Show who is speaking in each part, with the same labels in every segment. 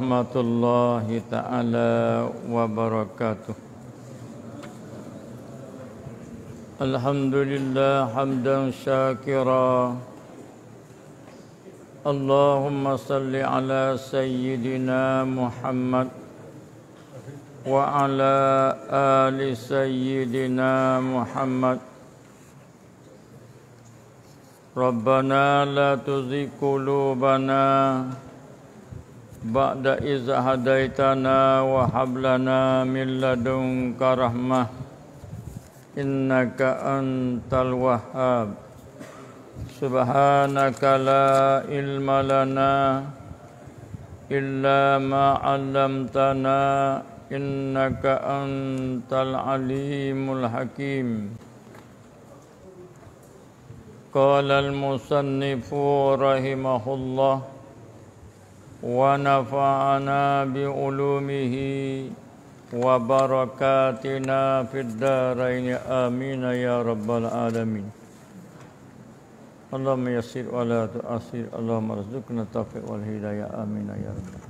Speaker 1: rahmatullahi taala wa barakatuh Alhamdulillah hamdan syakira Allahumma salli ala sayyidina Muhammad wa ala ali sayyidina Muhammad Rabbana la tuzikulubana. qulubana ba'da iz hadaitana wa hablana min ladunka rahmah innaka antal wahhab subhanaka la ilma lana illa ma 'allamtana innaka antal alimul hakim qala al musannifu rahimahullah ونفعنا بعلومه وبركاتنا في الدارين آمين يا رب العالمين اللهم يسر ولا تؤثر اللهم ارزقنا التوفيق والهداية آمين يا رب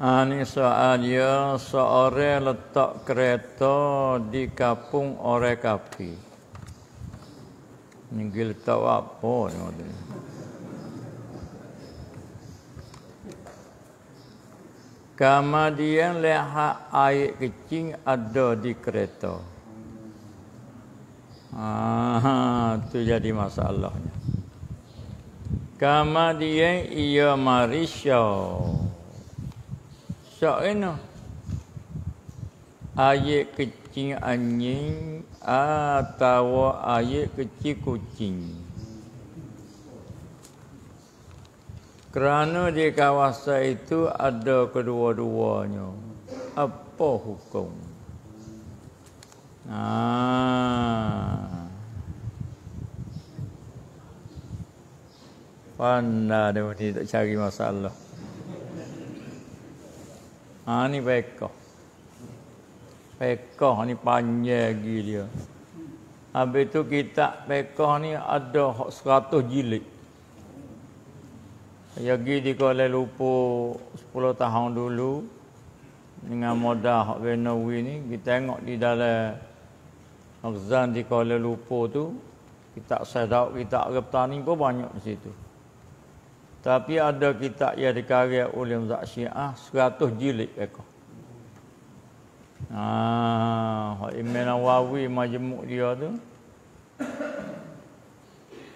Speaker 1: Ha, ni soal dia, ya, seorang letak kereta di kapung orang kapi. Ni gila letak apa ni Kemudian lihat air kecing ada di kereta. Ah, ha, tu jadi masalahnya. Kemudian ia marisau. Syak kena. Ayat kecil anjing atau ayat kecil kucing. Kerana di kawasan itu ada kedua-duanya. Apa hukum? Ah. Pandai dia tak cari masalah. Ha ni pekoh. Pekoh ni panjang lagi dia. Habis tu kita pekoh ni ada 100 jilid. Yagi di Kuala Lumpur 10 tahun dulu dengan modal hak Benawi ni kita tengok di dalam Azan di Kuala Lumpur tu kita sedap kita ke petani pun banyak di situ. Tapi ada kitab yang dikarya oleh Mzak Syiah, 100 jilid mereka. Ah, Imam Nawawi majmuk dia tu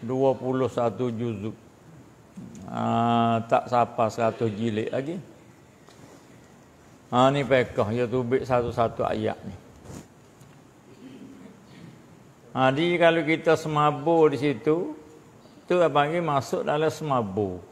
Speaker 1: 21 juzuk. Ah, tak sampai 100 jilid lagi. Ah, ni pekah dia tubik satu-satu ayat ni. Ah, kalau kita semabur di situ, tu apa lagi masuk dalam semabur.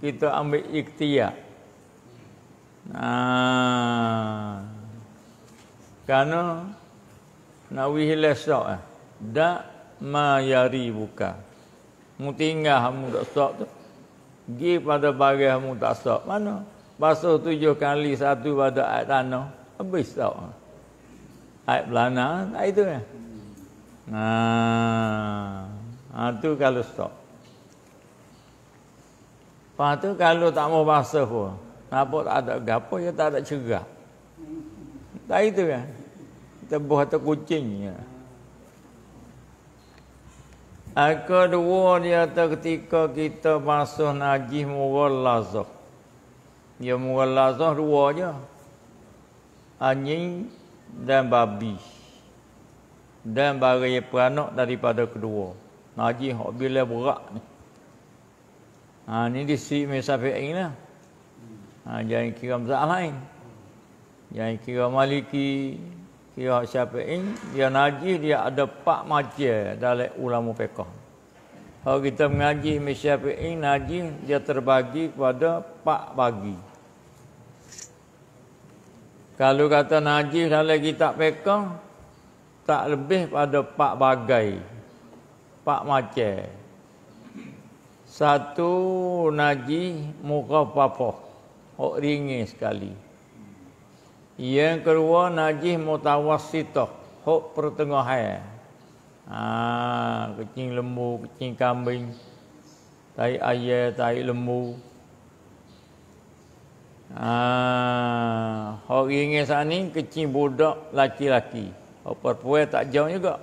Speaker 1: kita ambil ikhtiar. Nah. Karena nak wihilah sok eh. Dak mayari buka. Mu tinggal hamu dak sok tu. Gi pada bagai hamu tak sok. Mana? Basuh tujuh kali satu pada air tanah. Habis sok. Air belana. Tak itu ya. Eh? Nah. Itu ah, kalau stop. Lepas tu kalau tak mau basah pun. Nampak tak ada gapo ya tak ada cerah. Tak itu kan. Tebuh atau kucing ya. Aku eh, dua dia tak ketika kita masuk najis mural lazah. Dia ya, mural lazah dua aja. Anjing dan babi. Dan bagi peranak daripada kedua. Najis hok bila berak ni. Ha, ini di si mesafi'in lah. Ha, jangan kira mazhab lain. Jangan kira maliki, kira syafi'in. Dia naji, dia ada pak majlis dalam ulama pekah. Kalau kita mengaji mesafi'in, naji, dia terbagi kepada pak bagi. Kalau kata naji dalam kitab pekah, tak lebih pada pak bagai. Pak majlis satu naji muka papoh. Hok ringis sekali. Yang kedua najih mutawassitah, hok pertengahan. Ah, ha, kucing lembu, kucing kambing. Tai ayam, tai lembu. Ah, ha, hok ringis sana kucing budak laki-laki. Hok perempuan tak jauh juga.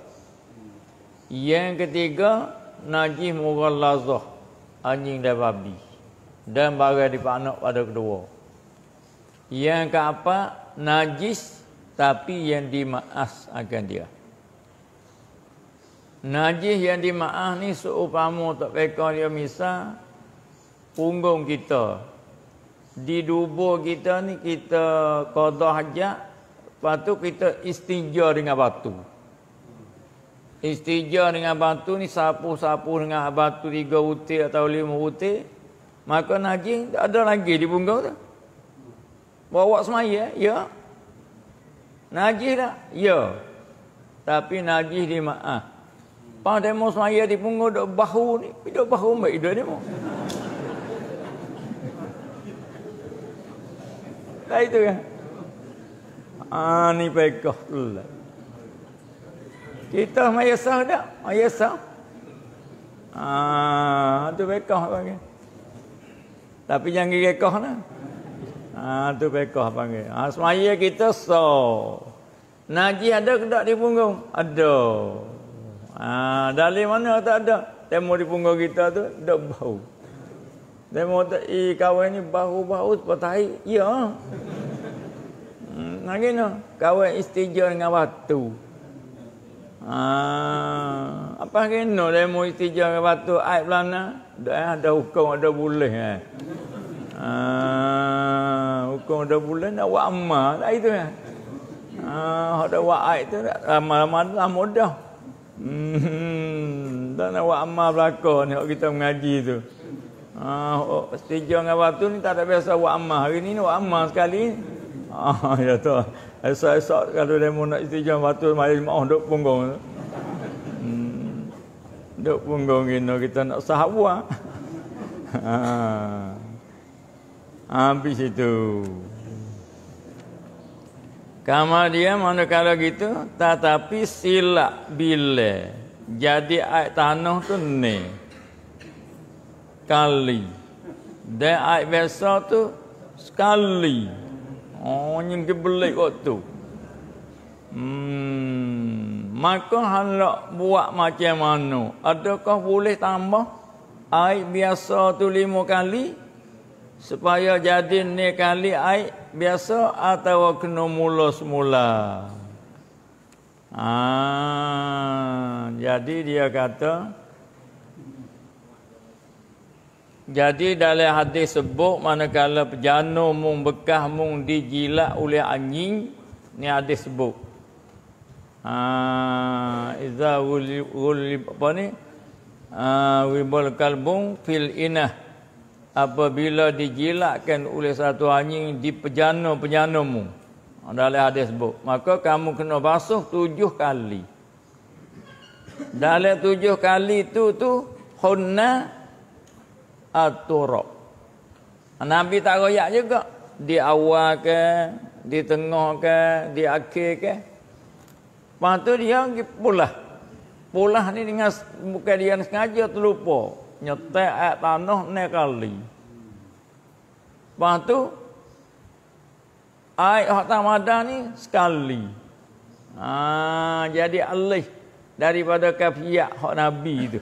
Speaker 1: Yang ketiga najih mughallazah anjing dan babi dan barang dipanak pada kedua. Yang ke apa? Najis tapi yang dimaas akan dia. Najis yang dimaas ni seupama tak pekau dia misal punggung kita. Di dubur kita ni kita kodoh hajat. Lepas tu kita istinja dengan batu. Istija dengan batu ni sapu-sapu dengan batu tiga butir atau lima butir. Maka najis tak ada lagi di punggung tu. Bawa semaya, ya. Najis tak? Ya. Tapi najis di ma'ah. Pak demo semaya di punggung dok bahu ni, dok bahu mbak ido ni mo. Tak lah itu kan? Ani ah, pekoh lah. Kita maya sah tak? Maya sah. Ah, tu bekah panggil. Tapi jangan gekah lah. Ah, tu bekah panggil. Ah, semaya kita sah. Naji ada ke tak di punggung? Ada. Ah, dari mana tak ada? Demo di punggung kita tu, dah bau. Demo tak, eh kawan ni bau-bau sepatai. Ya. Hmm, nangis no? Kawan istijar dengan batu. Ha, apa kena demo itijar ke batu aib lana? Dah ada hukum ada boleh eh. Ha, hukum ada boleh nak buat amal dah itu kan. Ah, ada buat aib tu lama-lama dah mudah. Hmm, tak nak buat amal belaka ni kalau kita mengaji tu. Ah, oh, setijar batu ni tak ada biasa buat amal. Hari ni nak buat amal sekali. Ah, ya tu. Esok-esok kalau dia nak istijam batu mari mau duk punggung. Hmm. Duk punggung gino kita nak sahwa. Ha. Habis itu. Kama dia kalau gitu tetapi silak bila jadi air tanah tu ni kali dan air besar tu sekali Oh, nyengke belik kot tu. Hmm, maka halak buat macam mana? Adakah boleh tambah air biasa tu lima kali? Supaya jadi ni kali air biasa atau kena mula semula? Ah, jadi dia kata, jadi dalam hadis sebut manakala pejano mung bekah mung dijilat oleh anjing ni hadis sebut. Ah ha, iza wuli apa ni? Ah wibul kalbung fil inah apabila dijilatkan oleh satu anjing di pejano pejana mung Dalam hadis sebut. Maka kamu kena basuh tujuh kali. Dalam tujuh kali tu tu hunna aturab. Nabi tak royak juga. Di awal ke, di tengah ke, di akhir ke. Lepas tu dia pergi pulah. Pulah ni dengan bukan dia sengaja terlupa. Nyetak air tanah ni kali. Lepas tu, air hatta madah ni sekali. Ah, jadi alih daripada kafiyak hak Nabi tu.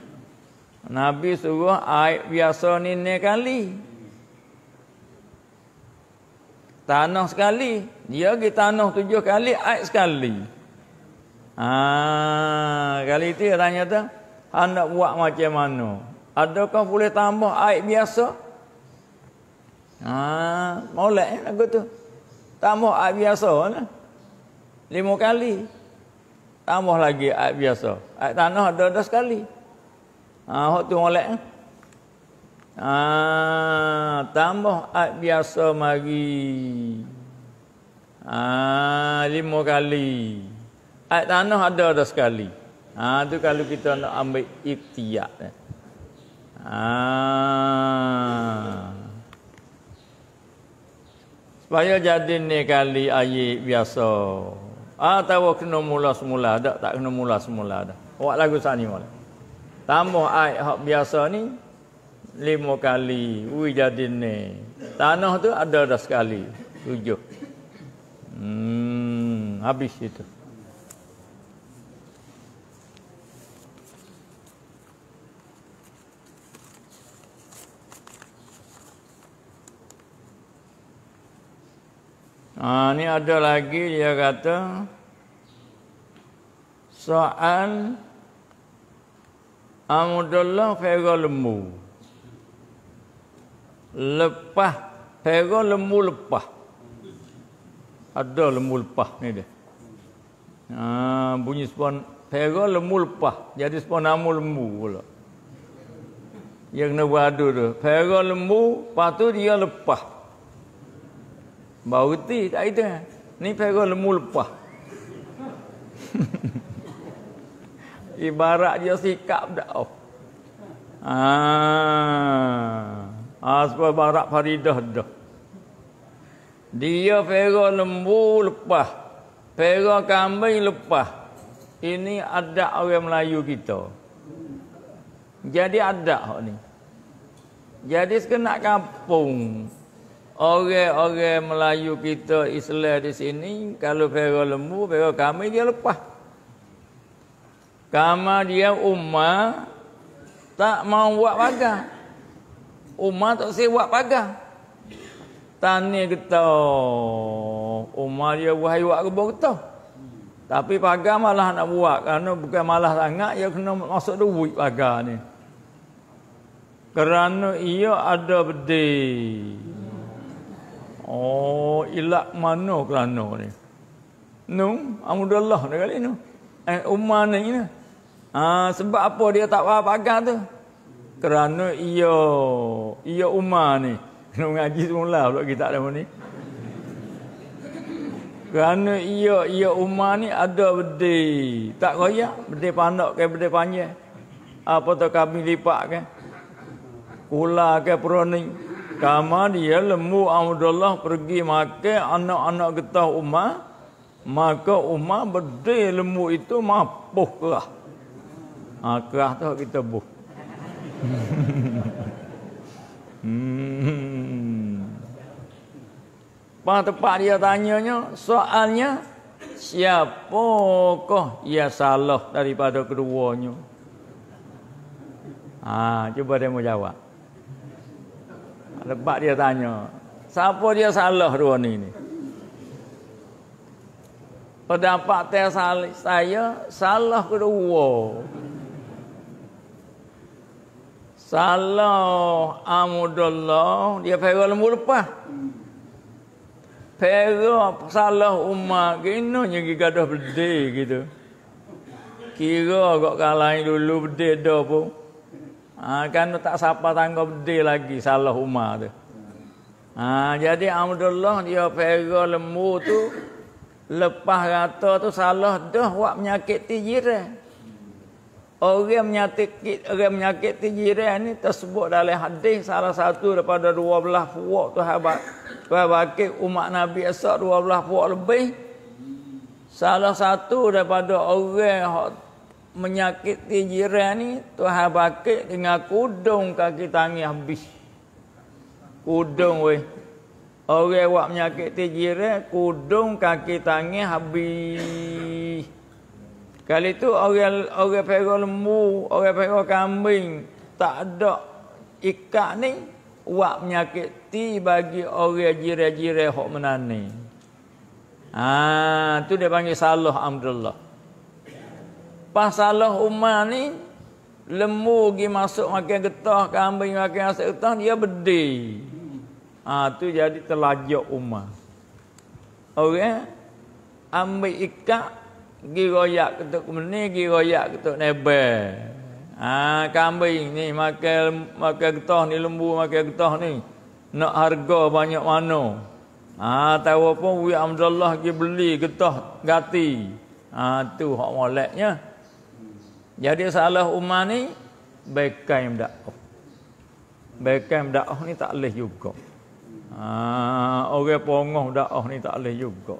Speaker 1: Nabi suruh air biasa ni ni kali. Tanah sekali. Dia pergi tanah tujuh kali, air sekali. Ah, kali itu dia tanya tu, anda buat macam mana? Adakah boleh tambah air biasa? Ah, ha, boleh eh, aku tu. Tambah air biasa. Nah. Kan? Lima kali. Tambah lagi air biasa. Air tanah ada-ada sekali. Ha, hok tu molek. Ha, tambah ad biasa mari. Ha, lima kali. Ad tanah ada ada sekali. Ha, tu kalau kita nak ambil ikhtiar. Eh. Ha. Supaya jadi ni kali air biasa. Atau kena mula semula. Tak, tak kena mula semula. Buat lagu sani ni Tambah air hak biasa ni lima kali ui jadi ni. Tanah tu ada dah sekali tujuh. Hmm, habis itu. Ah, ni ada lagi dia kata soal Amudullah fego lemu. Lepah fego lemu lepah. Ada lemu lepah ni dia. Ha, bunyi sepon fego lemu lepah. Jadi sepon amu lemu pula. Yang kena beradu tu. Fego lemu, lepas tu dia lepah. Bau reti, tak itu. Kan? Ni fego lemu lepah. ibarat dia sikap dah. Oh. Ah. Ah sebab barak Faridah dah. Dia pera lembu lepas. Pera kambing lepas. Ini ada orang Melayu kita. Jadi ada hak ni. Jadi sekena kampung. Orang-orang Melayu kita Islam di sini. Kalau pera lembu, pera kambing dia lepas. Kama dia ummah tak mau buat pagar. Ummah tak sempat buat pagar. Tani kata, ummah dia buat hayuak rebuh kata. Tapi pagar malah nak buat. Kerana bukan malah sangat, ia kena masuk duit pagar ni. Kerana ia ada bedi. Oh, ilak mana kerana ni? Nung, amudallah dah kali ni. Eh, ummah ni ni. Ha, sebab apa dia tak faham pagar tu? Kerana ia, ia Umar ni. Kena mengaji semula pula kita ada ni. Kerana ia, ia Umar ni ada beda. Tak kaya, beda pandak ke beda panjang. Apa tu kami lipat ke? Ula ke perani? Kama dia lembu alhamdulillah pergi makan anak-anak getah Umar. Maka Umar berde lembu itu mampuh lah. Ah kerah tu kita bu. hmm. Pak tepat dia tanyanya, soalnya siapakah ia salah daripada keduanya? Ah, ha, cuba dia mau jawab. Lebat dia tanya, siapa dia salah dua ni ni? Pendapat saya salah kedua. Salah amudullah dia perah lembu lepas. Perah salah umat kena nyegi gadah berdeh gitu. Kira kok kalah dulu berdeh dah pun. Ha, kan tak sapa tangkap berdeh lagi salah umat tu. Ha, jadi amudullah dia perah lembut tu lepas rata tu salah dah buat menyakiti jiran. Orang menyakit, orang menyakit jiran ni tersebut dalam hadis salah satu daripada dua belah puak tu hebat. Tuhan bakit umat Nabi Esok dua belah puak lebih. Salah satu daripada orang yang menyakit jiran ni Tuhan bakit dengan kudung kaki tangi habis. Kudung weh. Orang yang menyakit jiran kudung kaki tangi habis. Kali tu, orang orang perah lembu, orang perah kambing tak ada ikat ni buat penyakit ti bagi orang jira-jira hok menani. Ah, tu dia panggil salah Abdullah. Pas salah Umar ni lembu gi masuk makan getah, kambing makan asal getah dia bedih. Ah, ha, tu jadi terlajak Umar. Orang okay? ambil ikat gi royak ketuk kemeni gi royak ketuk nebel ha kambing ni makan makan getah ni lembu makan getah ni nak harga banyak mana ha tahu apa? wi Abdullah gi beli getah gati ha tu hak moleknya jadi salah umat ni bekai dakwah bekai dakwah ni tak leh juga ha orang pongoh dakwah ni tak leh juga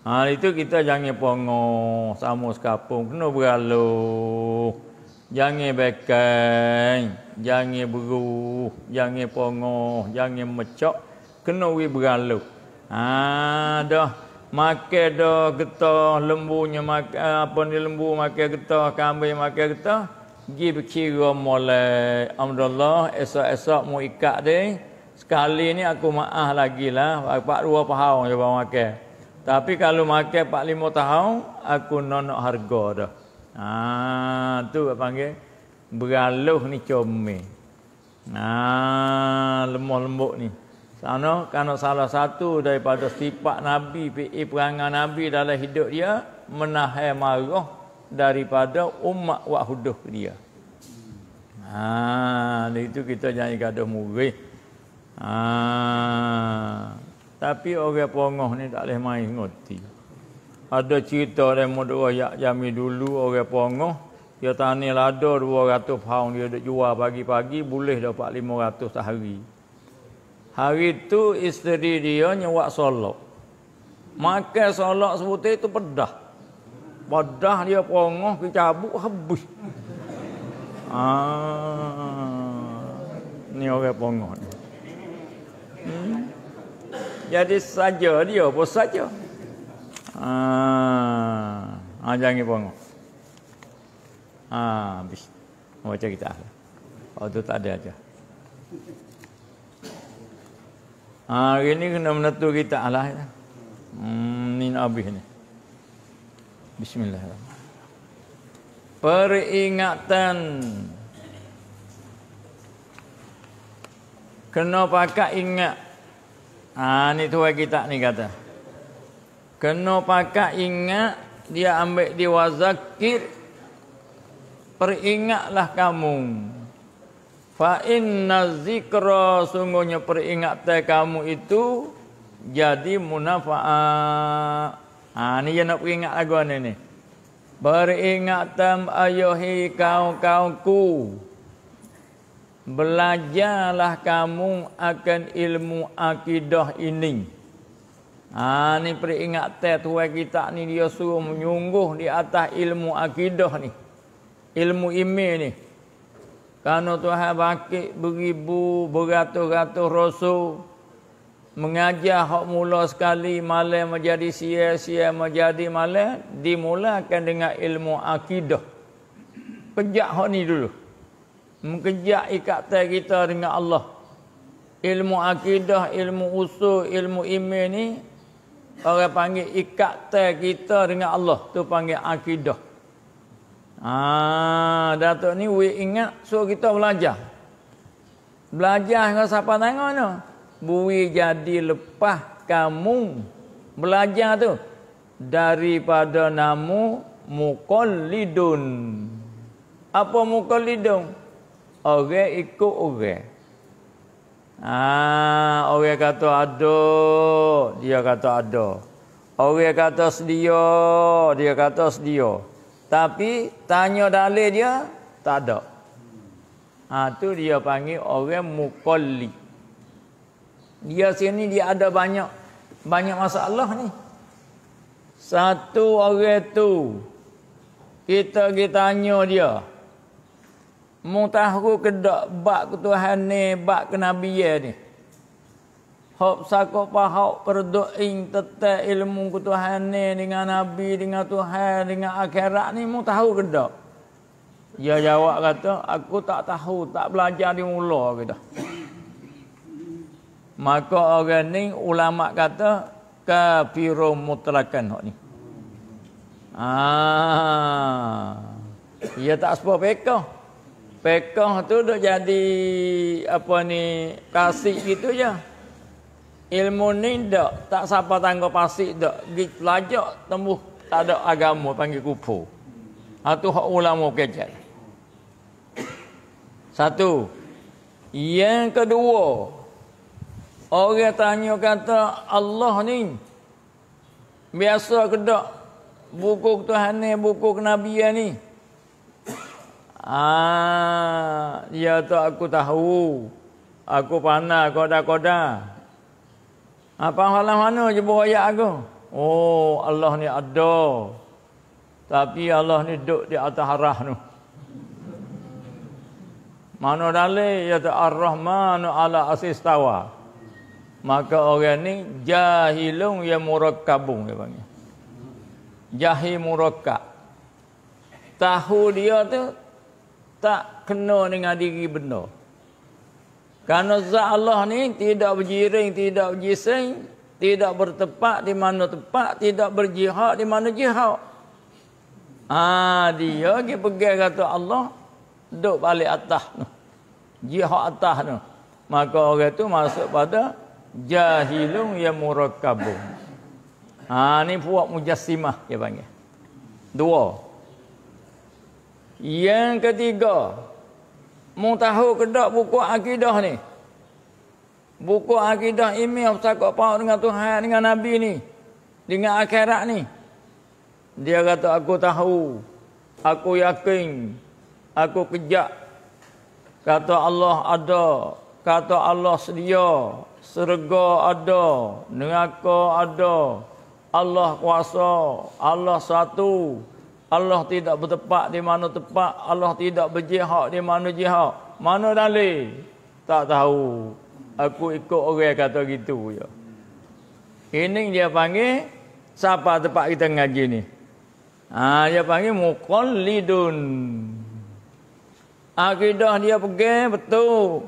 Speaker 1: Ha, itu kita jangan pongo sama sekapung kena beraluh. Jangan bekeng, jangan beru, jangan pongo, jangan mecok kena wi beraluh. Ha dah makan dah getah lembunya makan eh, apa ni lembu makan getah kambing makan getah gi berkira molek alhamdulillah esok-esok mu ikat deh sekali ni aku maah lagilah pak dua pahau je bawa makan tapi kalau makan Pak Limo tahun, aku nonok harga dah. Ah, tu apa panggil? Beraluh ni comel. Nah, ha, lemah lembut ni. Sana kerana salah satu daripada sifat Nabi, fi'i perangai Nabi dalam hidup dia, menahai marah daripada umat wahuduh dia. Nah, ha, itu kita jangan gaduh murid. Ah, tapi orang pongoh ni tak boleh main ngoti. Ada cerita dari Mudua Yak Jami dulu, orang pongoh, dia tani lada 200 pound, dia dah jual pagi-pagi, boleh dapat 500 sehari. Hari itu isteri dia nyewak solok. Makan solok sebutnya itu pedah. Pedah dia pongoh, cabuk habis. Ah, ni orang pongoh ni. Hmm jadi saja dia pun saja. Ah, ah jangan pun. Ah, ha, habis. Baca oh, kita. Oh, tu tak ada aja. Ah, hari ni kena menentu kita lah. Ya. Hmm, ni nak habis ni. Bismillahirrahmanirrahim. Peringatan Kena pakai ingat Ah ni tuai kita ni kata. Kena pakak ingat dia ambil di wazakir peringatlah kamu. Fa inna zikra sungguhnya peringatan kamu itu jadi munafa'ah. Ha ni yang nak peringat lagu ni ni. Beringatan ayuhi kau-kau ku belajarlah kamu akan ilmu akidah ini. Ha, ni peringatan tuan kita ni dia suruh menyungguh di atas ilmu akidah ni. Ilmu ime ni. Karena Tuhan bakit beribu beratus-ratus rasul mengajar hak mula sekali malam menjadi sia-sia menjadi malam dimulakan dengan ilmu akidah. Pejak hak ni dulu mengejak ikatan kita dengan Allah. Ilmu akidah, ilmu usul, ilmu iman ni orang panggil ikatan kita dengan Allah tu panggil akidah. Ah, Datuk ni we ingat so kita belajar. Belajar dengan siapa tangan ni? Bui jadi lepas kamu belajar tu daripada namu mukallidun. Apa mukallidun? orang ikut orang. Ah, orang kata ada, dia kata ada. Orang kata sedia, dia kata sedia. Tapi tanya dalil dia tak ada. Ha, tu dia panggil orang mukolli. Dia sini dia ada banyak banyak masalah ni. Satu orang tu kita kita tanya dia, tahu mutahru kedak bak ketuhan ni bak kenabian ni hop sako pahau ing tetap ilmu ketuhan ni dengan nabi dengan tuhan dengan akhirat ni mutahru kedak Ya jawab kata aku tak tahu tak belajar di mula kita maka orang ni ulama kata kafir mutlakan hok ni ah ia tak sepo pekah Pekah tu dah jadi apa ni kasih gitu ya. Ilmu ni dak tak siapa tangga pasik dak git belajar temu tak ada agama panggil kupu Ha tu hak ulama kejar. Satu. Yang kedua. Orang tanya kata Allah ni biasa ke dak buku Tuhan ni buku kenabian ni Ah, ya tu aku tahu. Aku pandai koda-koda. Apa halah mana je buat ayat aku? Oh, Allah ni ada. Tapi Allah ni duduk di atas arah tu. Mana dalih ya tu Ar-Rahman ala asistawa. Maka orang ni jahilun ya murakkabung dia panggil. Jahil murakkab. Tahu dia tu tak kena dengan diri benda. Karena zat Allah ni tidak berjiring, tidak berjising, tidak bertepak di mana tepak, tidak berjihad di mana jihad. Ah ha, dia pergi pergi kata Allah duduk balik atas tu. Jihad atas tu. Maka orang tu masuk pada jahilun yang murakabun. Ah ha, ni puak mujassimah dia panggil. Dua. Yang ketiga, mu tahu kedak buku akidah ni. Buku akidah ini yang bersakut paut dengan Tuhan, dengan Nabi ni. Dengan akhirat ni. Dia kata, aku tahu. Aku yakin. Aku kejak. Kata Allah ada. Kata Allah sedia. Serga ada. Neraka ada. Allah kuasa. Allah satu. Allah tidak bertepat di mana tepat. Allah tidak berjihad di mana jihad. Mana dalih? Tak tahu. Aku ikut orang kata gitu. Ya. Ini dia panggil siapa tempat kita ngaji ni? Ah ha, dia panggil muqallidun. Akidah dia pergi betul.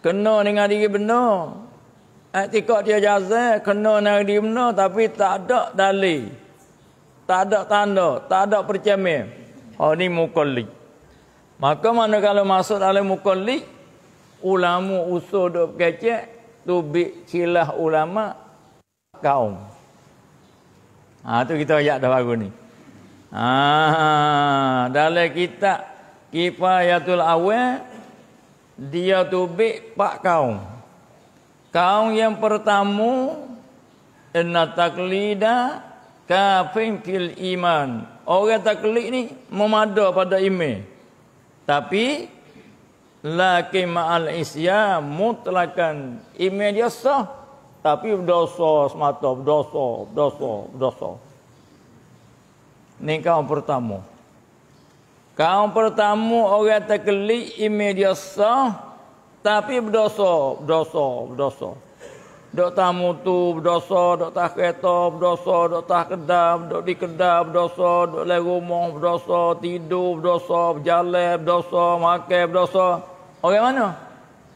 Speaker 1: Kena dengan diri benar. Etika dia jazal kena dengan diri benar tapi tak ada dalil. Tak ada tanda, tak ada percemil. Oh ni mukallid. Maka mana kalau masuk dalam mukallid, ulama usul dok kecek tu bik silah ulama kaum. Ha tu kita ayat dah baru ni. Ha dalam kitab Kifayatul Awal dia tu bik pak kaum. Kaum yang pertama inna taqlidah kafin fil iman. Orang tak taklid ni memada pada iman. Tapi laki ma'al isya mutlakan iman dia sah tapi dosa semata dosa dosa dosa. Ni kau pertama. Kau pertama orang tak taklid iman dia sah tapi berdosa, berdosa, berdosa. Dok tak mutu berdosa, dok tak kereta berdosa, dok tak kedam, dok di kedam berdosa, dok le rumah berdosa, tidur berdosa, berjalan berdosa, makan berdosa. Orang mana?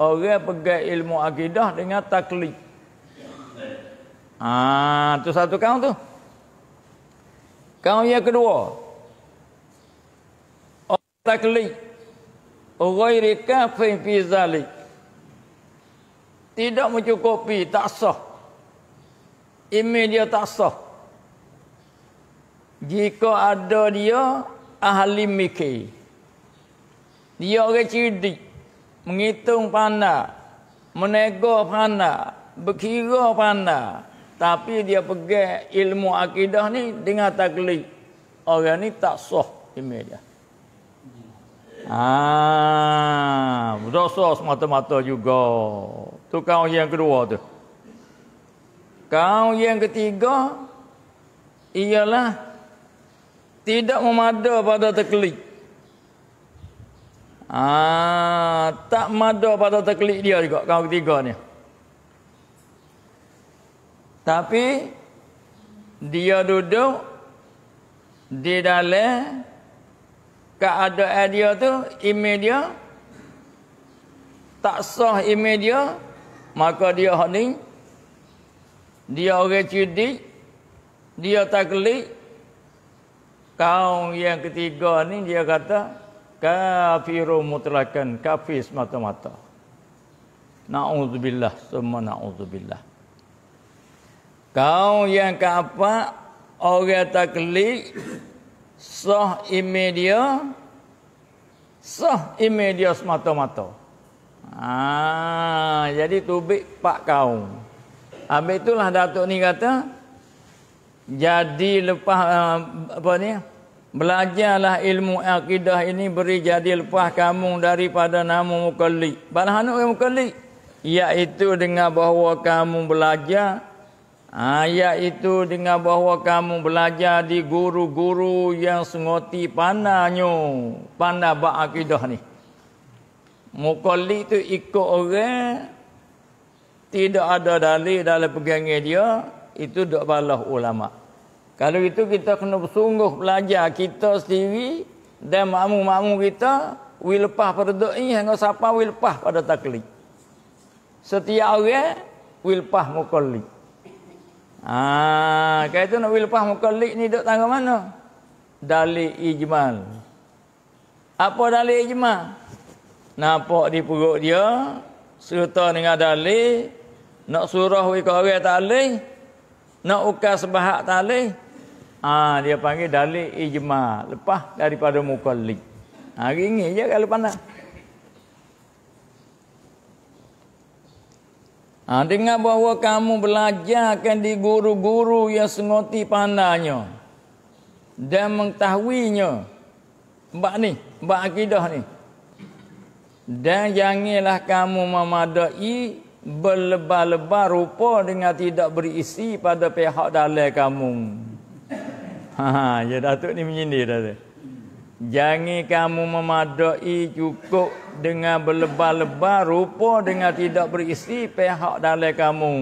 Speaker 1: Orang pegang ilmu akidah dengan taklid. Ah, tu satu kau tu. Kau yang kedua. Orang taklid. Orang yang kafir fi tidak mencukupi, tak sah. Email dia tak sah. Jika ada dia ahli mikir. Dia orang cerdik. Menghitung pandai. Menego pandai. Berkira pandai. Tapi dia pergi ilmu akidah ni dengan taklik. Orang ni tak sah email dia. Ah, dosa semata-mata juga. Itu kau yang kedua tu. Kau yang ketiga ialah tidak memada pada teklik. Ah, tak mada pada teklik dia juga kau ketiga ni. Tapi dia duduk di dalam keadaan dia tu imedia. tak sah imedia maka dia hening dia orang cerdik dia taklid kau yang ketiga ni dia kata kafiru mutlakan kafir semata-mata naudzubillah semua naudzubillah kau yang apa orang tak taklid sah imedia sah imedia semata-mata Ah, jadi tubik pak kau. Habis itulah Datuk ni kata jadi lepas ah, apa ni? Belajarlah ilmu akidah ini beri jadi lepas kamu daripada nama mukallid. Balahanu yang mukallid iaitu dengan bahawa kamu belajar Ayat ah, itu dengan bahawa kamu belajar di guru-guru yang sengoti pandanya. Pandai buat akidah ni. Mukalli tu ikut orang tidak ada dalil dalam pegangnya dia itu dak balah ulama. Kalau itu kita kena bersungguh belajar kita sendiri dan makmum-makmum kita wilpah lepas pada doi hingga siapa wilpah pada taklid. Setiap orang wilpah mukalli. Ah, ha, kaitu nak wilpah mukalli ni dak tangga mana? Dalil ijmal. Apa dalil ijmal? Nampak di perut dia serta dengan dalil nak surah wei kau orang tak leh nak ukas sebahak tak leh ah ha, dia panggil dalil ijma lepas daripada mukallid ha ringi je kalau pandang ha, dengar bahawa kamu belajarkan di guru-guru yang sengoti pandanya dan mengetahuinya mbak ni mbak akidah ni dan janganlah kamu memadai berlebar-lebar rupa dengan tidak berisi pada pihak dalai kamu. Ha, ha, ya Datuk ni menyindir Datuk. Jangan kamu memadai cukup dengan berlebar-lebar rupa dengan tidak berisi pihak dalai kamu.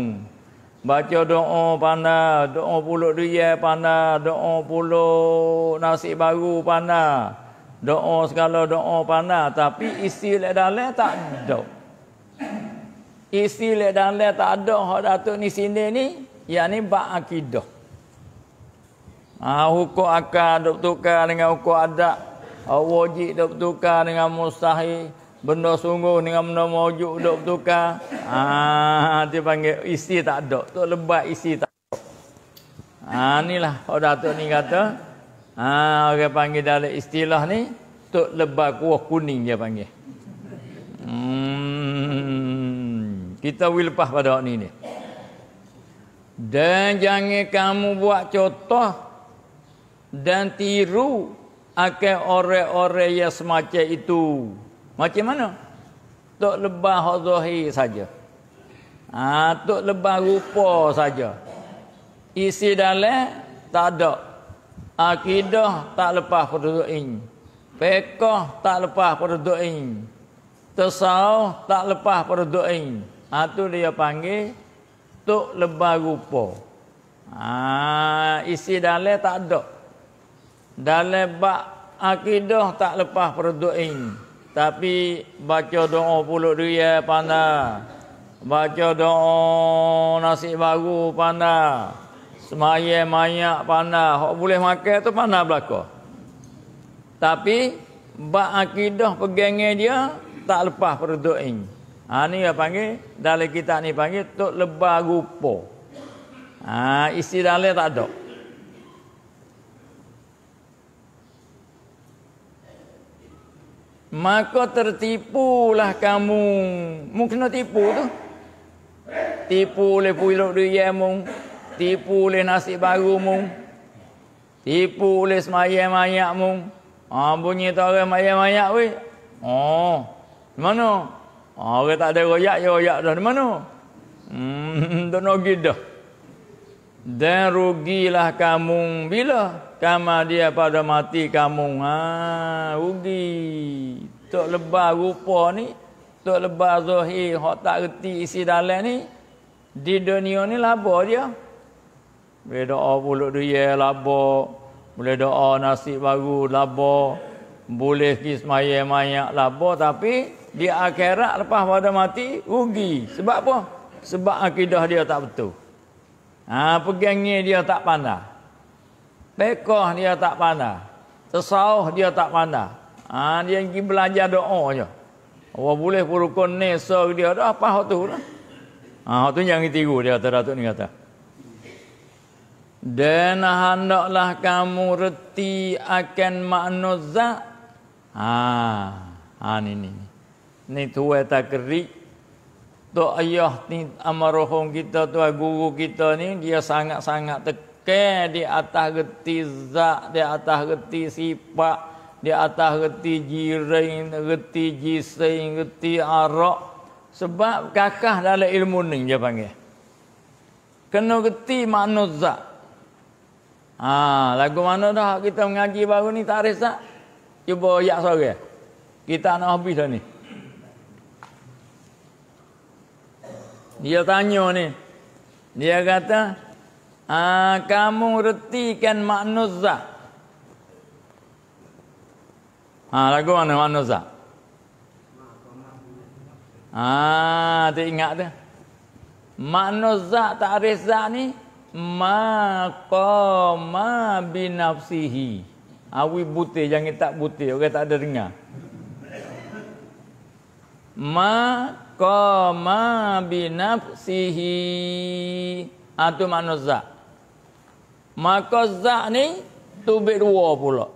Speaker 1: Baca doa pandai, doa puluk duya pandai, doa puluk nasi baru pandai. Doa segala doa pandai tapi isi lek dalam tak ada. Isi lek dalam tak ada hak Datuk ni sini ni yakni bab akidah. Ah hukum akal dok tukar dengan hukum adat. Ah, ha, wajib dok tukar dengan mustahil. Benda sungguh dengan benda wujud dok tukar. Ah dia panggil isi tak ada. Tok lebat isi tak ada. Ah inilah hak Datuk ni kata Ha, orang panggil dalam istilah ni tok lebah kuah kuning dia panggil. Hmm, kita will lepas pada ni ni. Dan jangan kamu buat contoh dan tiru akan orang-orang yang semacam itu. Macam mana? Tok lebah zahir saja. Ah, ha, tok lebah rupa saja. Isi dalam tak ada Akidah tak lepas pada doain. Pekah tak lepas pada doain. Tersauh tak lepas pada doain. Itu ha, dia panggil Tuk Lebah Rupa. Ha, isi dalai tak ada. Dalai bak akidah tak lepas pada doain. Tapi baca doa puluk dia ya, pandai. Baca doa nasib baru pandai semaya mayak panah hok boleh makan tu panah belaka tapi bak akidah pegangnya dia tak lepas perdoin ha ni dia panggil dalam kita ni panggil tok lebar rupa ha isi dalam tak ada Maka tertipulah kamu. Mungkin tertipu tu. Tipu oleh puluk duit yang Tipu oleh nasi baru mu. Tipu oleh semayah mayak mu. Ha, bunyi tu orang semayah mayak weh. Oh. Di mana? Ha, orang tak ada royak, ya royak dah. Di mana? Hmm, tu nak pergi dah. Dan rugilah kamu bila kama dia pada mati kamu. Ha, rugi. Tok lebar rupa ni, tok lebar zahir, tak reti isi dalam ni, di dunia ni labar dia. Ya? Boleh doa buluk duye labo. Boleh doa nasi baru labo. Boleh kismaya mayak labo. Tapi di akhirat lepas pada mati rugi. Sebab apa? Sebab akidah dia tak betul. Ha, pegangnya dia tak pandah? Pekoh dia tak pandah, Tersauh dia tak pandah. Ha, dia ingin belajar doa je. Orang boleh perukun nesa dia dah apa hak tu lah. Ha, hak tu jangan tiru dia kata Datuk ni kata. Dan hendaklah kamu reti akan makna zat. Ha, ha ni ni. Ni tua tak kerik. tu ayah ni amarohong kita, tu guru kita ni, dia sangat-sangat tekan di atas reti zat, di atas reti sifat, di atas reti jirin, reti jisin, reti arak. Sebab kakah dalam ilmu ni dia panggil. Kena reti makna zat. Ha, lagu mana dah kita mengaji baru ni tak resah. Cuba ayat sore. Kita nak habis dah ni. Dia tanya ni. Dia kata, ha, kamu retikan manusia. Ha, lagu mana manusia? Ah, ha, tak ingat dah. Manusia tak resah ni, maqama binafsihi awi ah, butih jangan tak butih orang tak ada dengar maqama binafsihi atu ah, manusia maka zak ni tubik dua pula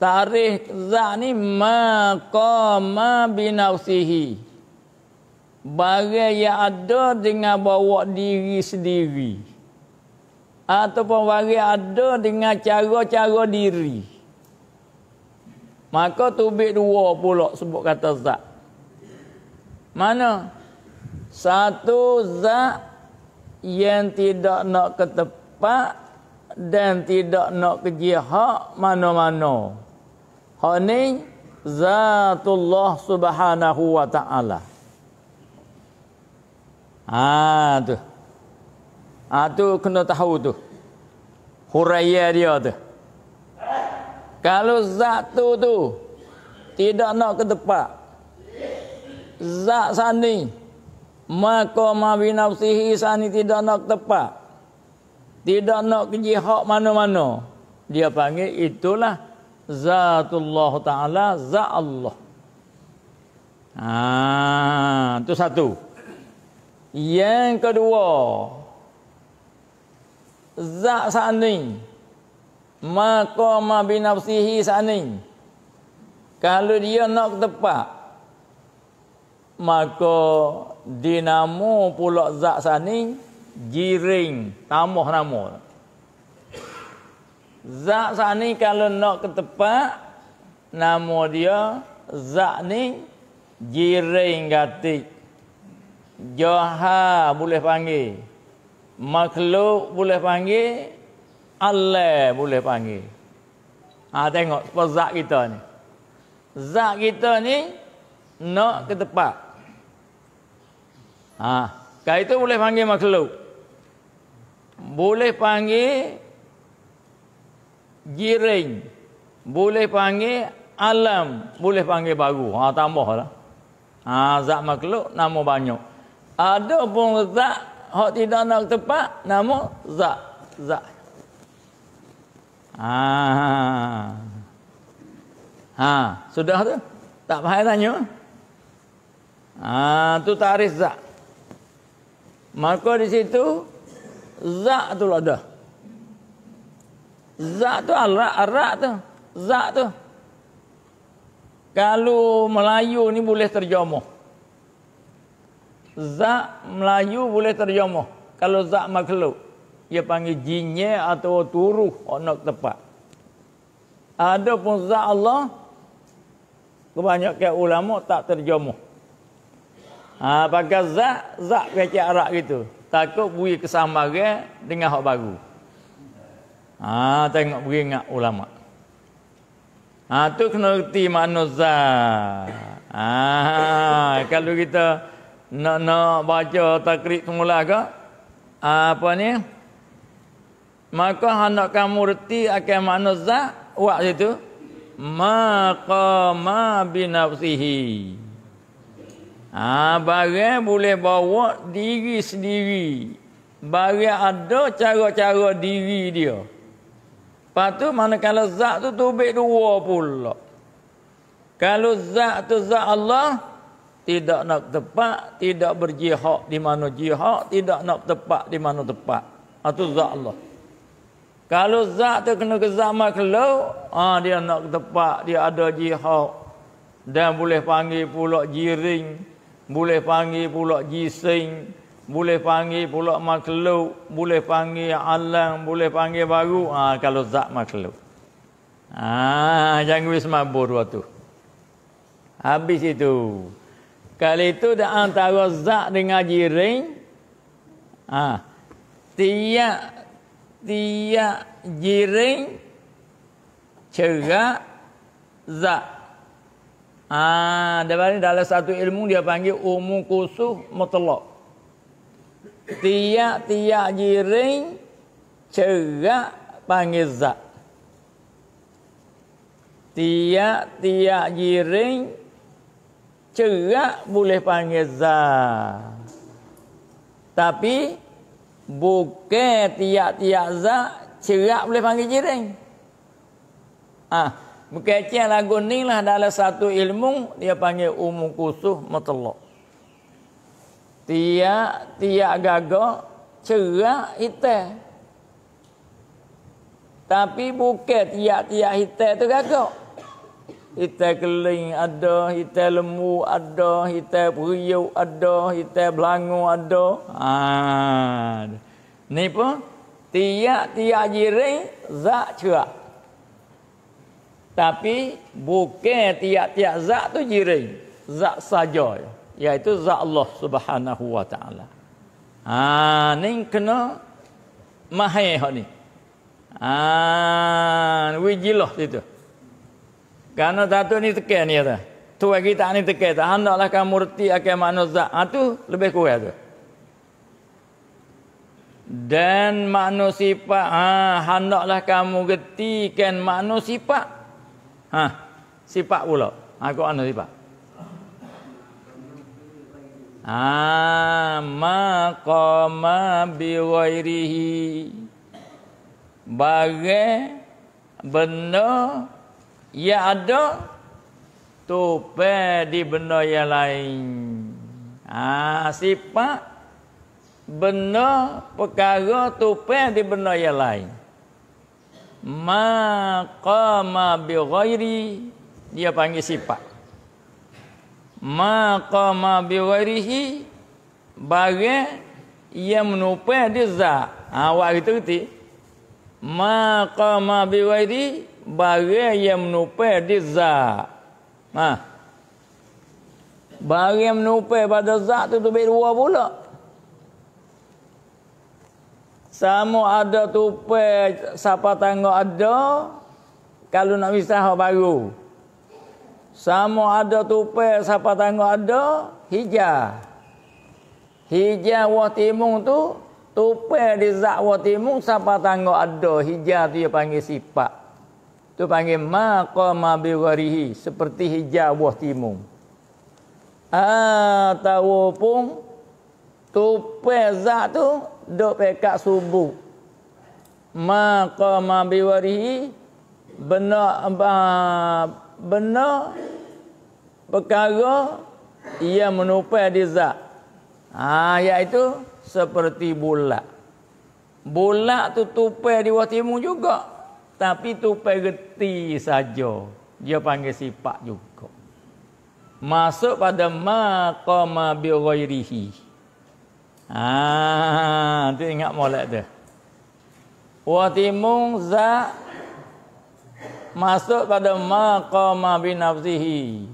Speaker 1: tarikh zak ni maqama binafsihi barang yang ada dengan bawa diri sendiri ataupun barang yang ada dengan cara-cara diri maka tubik dua pula sebut kata zat mana satu zat yang tidak nak ketepat dan tidak nak kejihak mana-mana hak ni zatullah subhanahu wa ta'ala Ah ha, tu. Ah ha, tu kena tahu tu. Huraya dia tu. Kalau zat tu tu tidak nak ke tempat. Zat sani maka ma binafsihi sani tidak nak tepat. Tidak nak ke jihad mana-mana. Dia panggil itulah zatullah taala zat Allah. Ah ha, tu satu. Yang kedua, zak sani, maka ma binafsihi saning. Kalau dia nak tepat maka dinamo pula zak sani, jiring tambah nama. Zak sani kalau nak ketepat nama dia zak ni jiring gatik. Johar boleh panggil. Makhluk boleh panggil. Allah boleh panggil. Ha, tengok apa zat kita ni. Zat kita ni nak ke tempat. Ha, kalau itu boleh panggil makhluk. Boleh panggil jiring. Boleh panggil alam. Boleh panggil baru. Ha, tambah lah. Ha, zat makhluk nama banyak. Ada pun zat hak tidak nak tepat nama zat. Zat. Ha, ha. Ha, sudah tu? Tak payah tanya. Ha, tu tarikh zat. Maka di situ zat tu lah dah. Zat tu arak, arak tu. Zat tu. Kalau Melayu ni boleh terjemah. Zak Melayu boleh terjemah. Kalau zak makhluk, dia panggil jinnya atau turuh onok tepat. Ada pun zak Allah, kebanyakan ulama tak terjemah. Ha, pakai zak, zak kecil Arab gitu. Takut bui kesambaran dengan hak baru. Ha, tengok bui ingat ulama. Ha, tu kena erti makna zat. Ha, ha, ha, kalau kita nak, nak baca takrib semula ke apa ni maka hendak kamu reti akan makna zat wak situ maqama binafsihi ha barang boleh bawa diri sendiri barang ada cara-cara diri dia Lepas tu manakala zat tu tubik dua pula. Kalau zat tu zat Allah, tidak nak tepat, tidak berjihad di mana jihad, tidak nak tepat di mana tepat. Itu ah, zat Allah. Kalau zat tu kena ke zaman kelau, ah ha, dia nak tepat, dia ada jihad. Dan boleh panggil pula jiring, boleh panggil pula jising, boleh panggil pula makhluk, boleh panggil alam, boleh panggil baru. Ah ha, kalau zat makhluk. Ah ha, jangan wis mabur waktu. Habis itu. Kali itu dah antara zak dengan jiring. Ha. Tiak. Tiak jiring. Cerak. Zak. Ha. Dari dalam satu ilmu dia panggil umu kusuh mutlak. Tiak-tiak jiring. Cerak. Panggil zak. Tiak-tiak jiring. Cerak boleh panggil za. Tapi bukan tiak tiak za cerak boleh panggil jiran. Ah, ha, bukan lagu ni lah adalah satu ilmu dia panggil umum kusuh matlaq. Tiap-tiap gagak cerak hitam. Tapi bukan tiap-tiap hitam tu gagak. Hitai keling ada, hitai lembu ada, hitai periuk ada, hitai belangu ada. Ha. Ni pun Tiak-tiak jirin zak cerak. Tapi bukan tiak-tiak zak tu jirin. Zak saja. Iaitu zak Allah subhanahu wa ta'ala. Ha. Ni kena mahir ni. Ha. Wijilah situ. Ha. Karena satu ni tekan ni kata. Tuhan kita ni tekan. Tak handaklah kamu reti akan manusia. Itu ha, lebih kurang tu. Dan manusia ha, handaklah kamu getikan manusia Ha, sipak pula. Aku ha, anu sifat. Ama ha, qama bi ghairihi bagai benda Ya ada tupai di benda yang lain ha sifat benda perkara tupai di benda yang lain ma qama bi ghairi dia panggil sifat ma qama bi ghairihi barang ia menupai di zat ha awak kita reti ma qama bi ghairihi barang yang menupai di zak, Ha. Barang yang menupai pada zak tu tu dua pula. Sama ada tupai siapa tangga ada kalau nak pisah baru. Sama ada tupai siapa tangga ada Hijah, hijah wah timung tu tupai di zak wah timung siapa tangga ada Hijah tu dia panggil sifat. Tu panggil maqama bi warihi seperti hijau buah timun. Atau ha, pun tu pezak tu duk pekak subuh. Maqama bi warihi benda apa benda perkara ia menupai di zat. Ha, iaitu seperti bulat. Bulat tu tupai di bawah timur juga. Tapi tu pergeti saja. Dia panggil sifat juga. Masuk pada maqama bi ghairihi. Ah, tu ingat molek tu. Wa timung za masuk pada maqama bi nafsihi.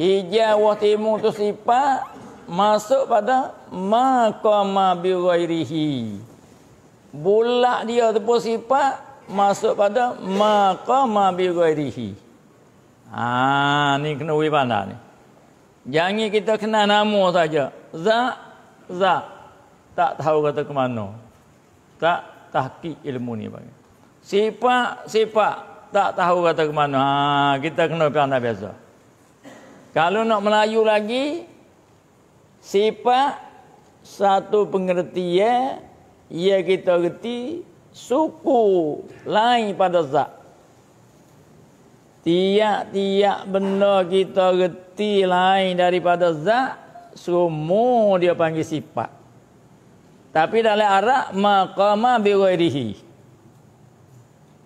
Speaker 1: Hija wa timung tu sifat masuk pada maqama bi ghairihi. Bulak dia tu pun sifat masuk pada maqama bi ghairihi. Ha ni kena we pandai ni. Jangan kita kena nama saja. Za za tak tahu kata ke mana. Tak tahki ilmu ni bang. Sifat sifat tak tahu kata ke mana. Ha kita kena pandai biasa. Kalau nak Melayu lagi sifat satu pengertian ia kita reti suku lain pada zat. Tiap-tiap benda kita reti lain daripada zat, semua dia panggil sifat. Tapi dalam Arab, maqama biwairihi.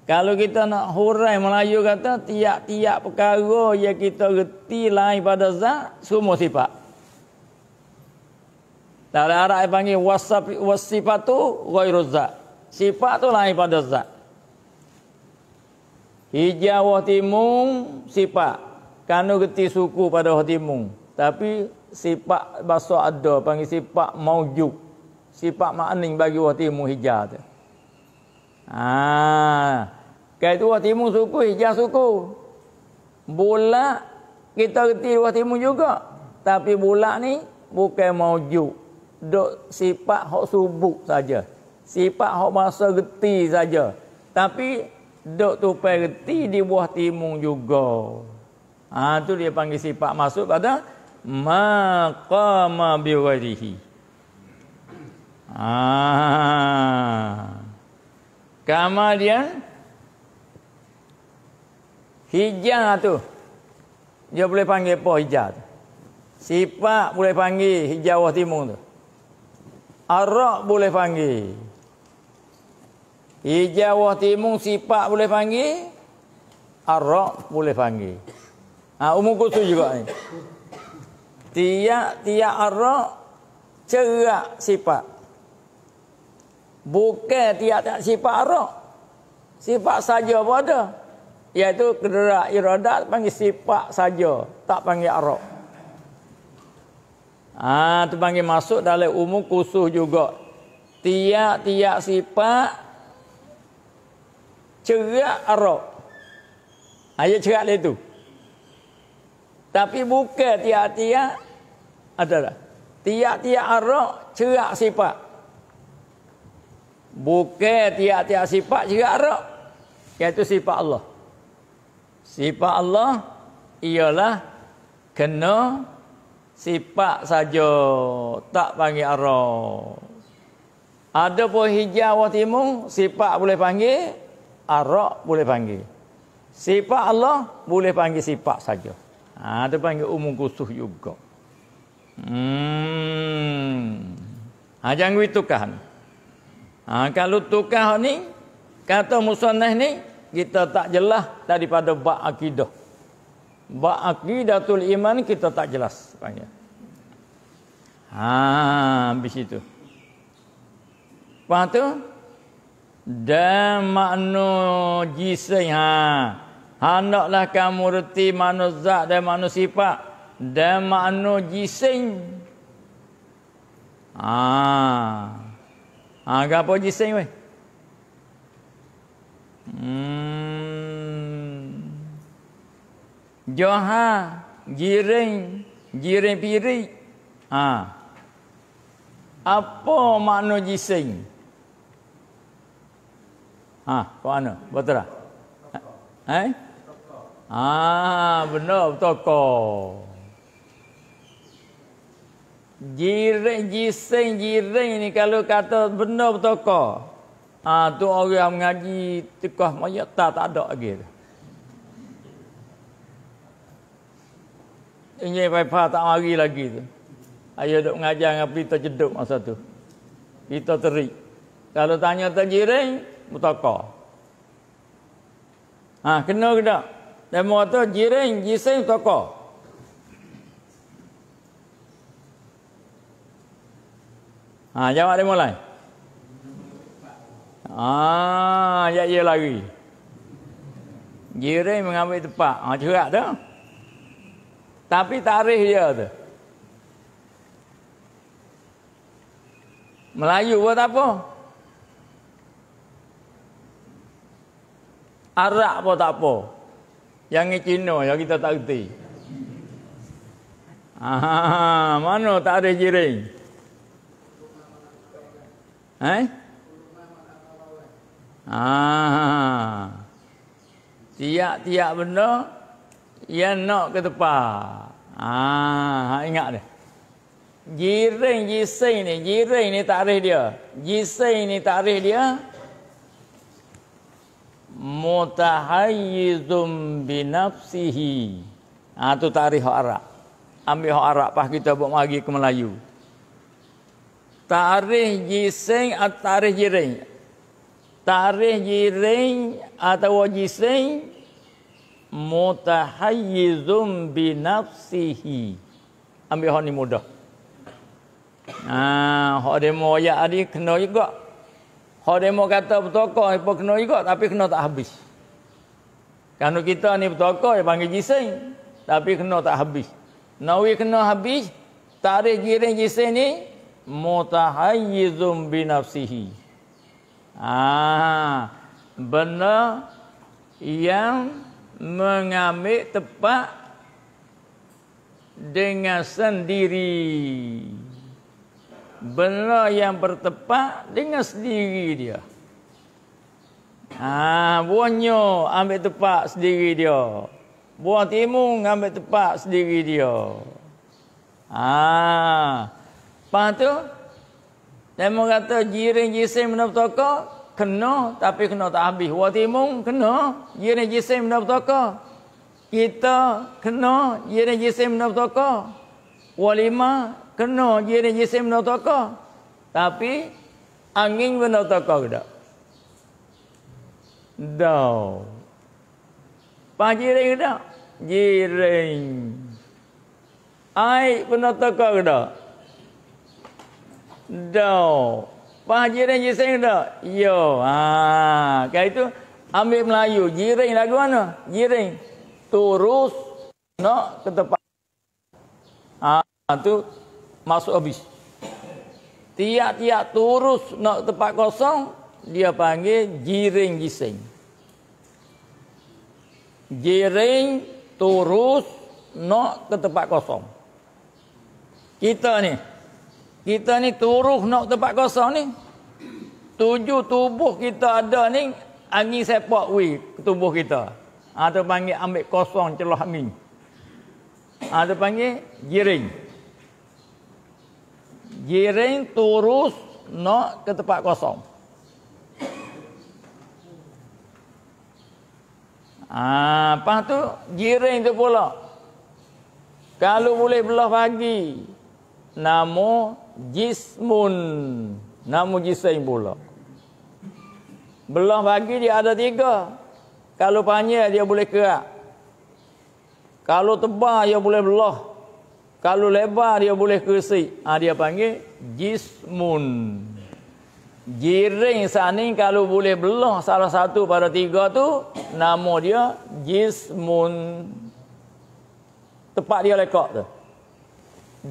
Speaker 1: Kalau kita nak hurai Melayu kata, tiap-tiap perkara yang kita reti lain pada zat, semua sifat. Dalam Arab dia panggil wasifatu wairuzat. Sifat tu lain pada zat. Hijau hatimu timung sifat. Kanu geti suku pada hatimu Tapi sifat bahasa ada panggil sifat maujud. Sifat maknanya bagi hatimu timung hijau tu. Ah. Ha. Kai tu wah suku hijau suku. Bola kita geti hatimu juga. Tapi bola ni bukan maujud. Dok sifat hak subuk saja. Sifat hok masa reti saja. Tapi dok tu reti di buah timung juga. Ha tu dia panggil sifat masuk pada maqama bi ghairihi. Ha. dia hijah tu. Dia boleh panggil apa hijah tu? Sifat boleh panggil hijau timung tu. Arak boleh panggil. Hijau timung sipak boleh panggil. Arak boleh panggil. Ha, umur kutu juga ni. Tiak-tiak arak cerak sipak. Bukan tiak-tiak sipak arak. Sipak saja pun ada. Iaitu kederak iradat panggil sipak saja. Tak panggil arak. Ah, ha, tu panggil masuk dalam umur kusuh juga. Tiak-tiak sipak cerak arak. Ayat cerak dia tu. Tapi bukan tiak-tiak adalah. Tiak-tiak arak cerak sifat. Bukan tiak-tiak sifat cerak arak. Iaitu sifat Allah. Sifat Allah ialah kena sifat saja tak panggil arak. Ada pun hijau timur sifat boleh panggil arak boleh panggil. Sifat Allah boleh panggil sifat saja. Ha, dia panggil umum kusuh juga. Hmm. Ha, jangan itu kan. Ha, kalau tukar ni, kata musonah ni, kita tak jelas daripada bak akidah. Bak akidatul iman kita tak jelas. Panggil. Ha, habis itu. Lepas tu, dan makna jisih ha. Hendaklah kamu reti manusia dan makna sifat. Dan makna jisih. Ha. Ha, apa jisih weh? Hmm. Joha, jiring, jiring piri. Ha. Apa makna jisih? Apa Ha, kau mana? Betul tak? Eh? Ha, benar betul Jiring, jiseng, jiring ni kalau kata benar betul kau. Ha, tu orang yang mengaji tukah mayat tak, tak ada lagi. tu. Ini Fafa tak mari lagi tu. Ayah duk mengajar dengan pita jeduk masa tu. Pita terik. Kalau tanya tak jiring, mutaka. Ha, kena ke tak? Demo kata jiran jiseng mutaka. Ha, jawab demo lain. Ah, ha, ya ya lagi. Jiran mengambil tempat. Ha, curat tu. Tapi tarikh dia tu. Melayu buat apa? Arak pun tak apa. Yang Cina yang kita tak reti. Ah, mana tak ada jirin? Eh? Ah. tiak tiak benda yang nak ke tepat. Ah, ingat dia. Jiring jiseng ni, jiring ni tarikh dia. Jiseng ni tarikh dia, mutahayyizum binafsihi. Ah tu tarikh Arab. Ambil hak Arab pas kita buat mari ke Melayu. Tarikh jising atau tarikh jiring. Tarikh jiring atau jiseng mutahayyizum binafsihi. Ambil hak ni mudah. Ah ha, hak demo ayat ni kena juga. Kalau demo kata bertokoh, apa kena ikut, tapi kena tak habis. Kalau kita ni bertokoh, dia panggil jiseng. Tapi kena tak habis. Nawi kena habis, tarik giring jising ni, mutahayyizum binafsihi. Ah, benda yang mengambil tepat dengan sendiri benda yang bertepak dengan sendiri dia. Ah, ha, buahnya ambil tepak sendiri dia. Buah timun ambil tepak sendiri dia. Ah. Ha. Pas tu demo kata jiran jisim benda betoko kena tapi kena tak habis. Buah timun kena, jiran jisim benda betoko. Kita kena jiran jisim benda betoko. Walima Kena jenis jisim benda tokoh. Tapi angin benda tokoh ke tak? Tak. Pak jiring ke tak? Jiring. Air benda tokoh ke tak? Tak. Pak jiring jisim ke tak? Ya. Ha. Kali itu ambil Melayu. Jiring lagu mana? Jiring. terus Nak ke tempat. Ha. tu masuk habis. Tiap-tiap turus nak tempat kosong, dia panggil jiring gising. Jiring turus nak ke tempat kosong. Kita ni, kita ni turuh nak tempat kosong ni. Tujuh tubuh kita ada ni, angin sepak we ke tubuh kita. Ada panggil ambil kosong celah angin. Ada panggil jiring. Jiring giring turus nak ke tempat kosong. Ah, lepas tu giring tu pula. Kalau boleh belah pagi. Namo jismun. Namo jisim pula. Belah pagi dia ada tiga. Kalau panjang dia boleh kerak. Kalau tebal dia boleh belah. Kalau lebar dia boleh kesik. Ha, ah, dia panggil jismun. Jiring sana kalau boleh belah salah satu pada tiga tu nama dia jismun. Tepat dia lekak tu.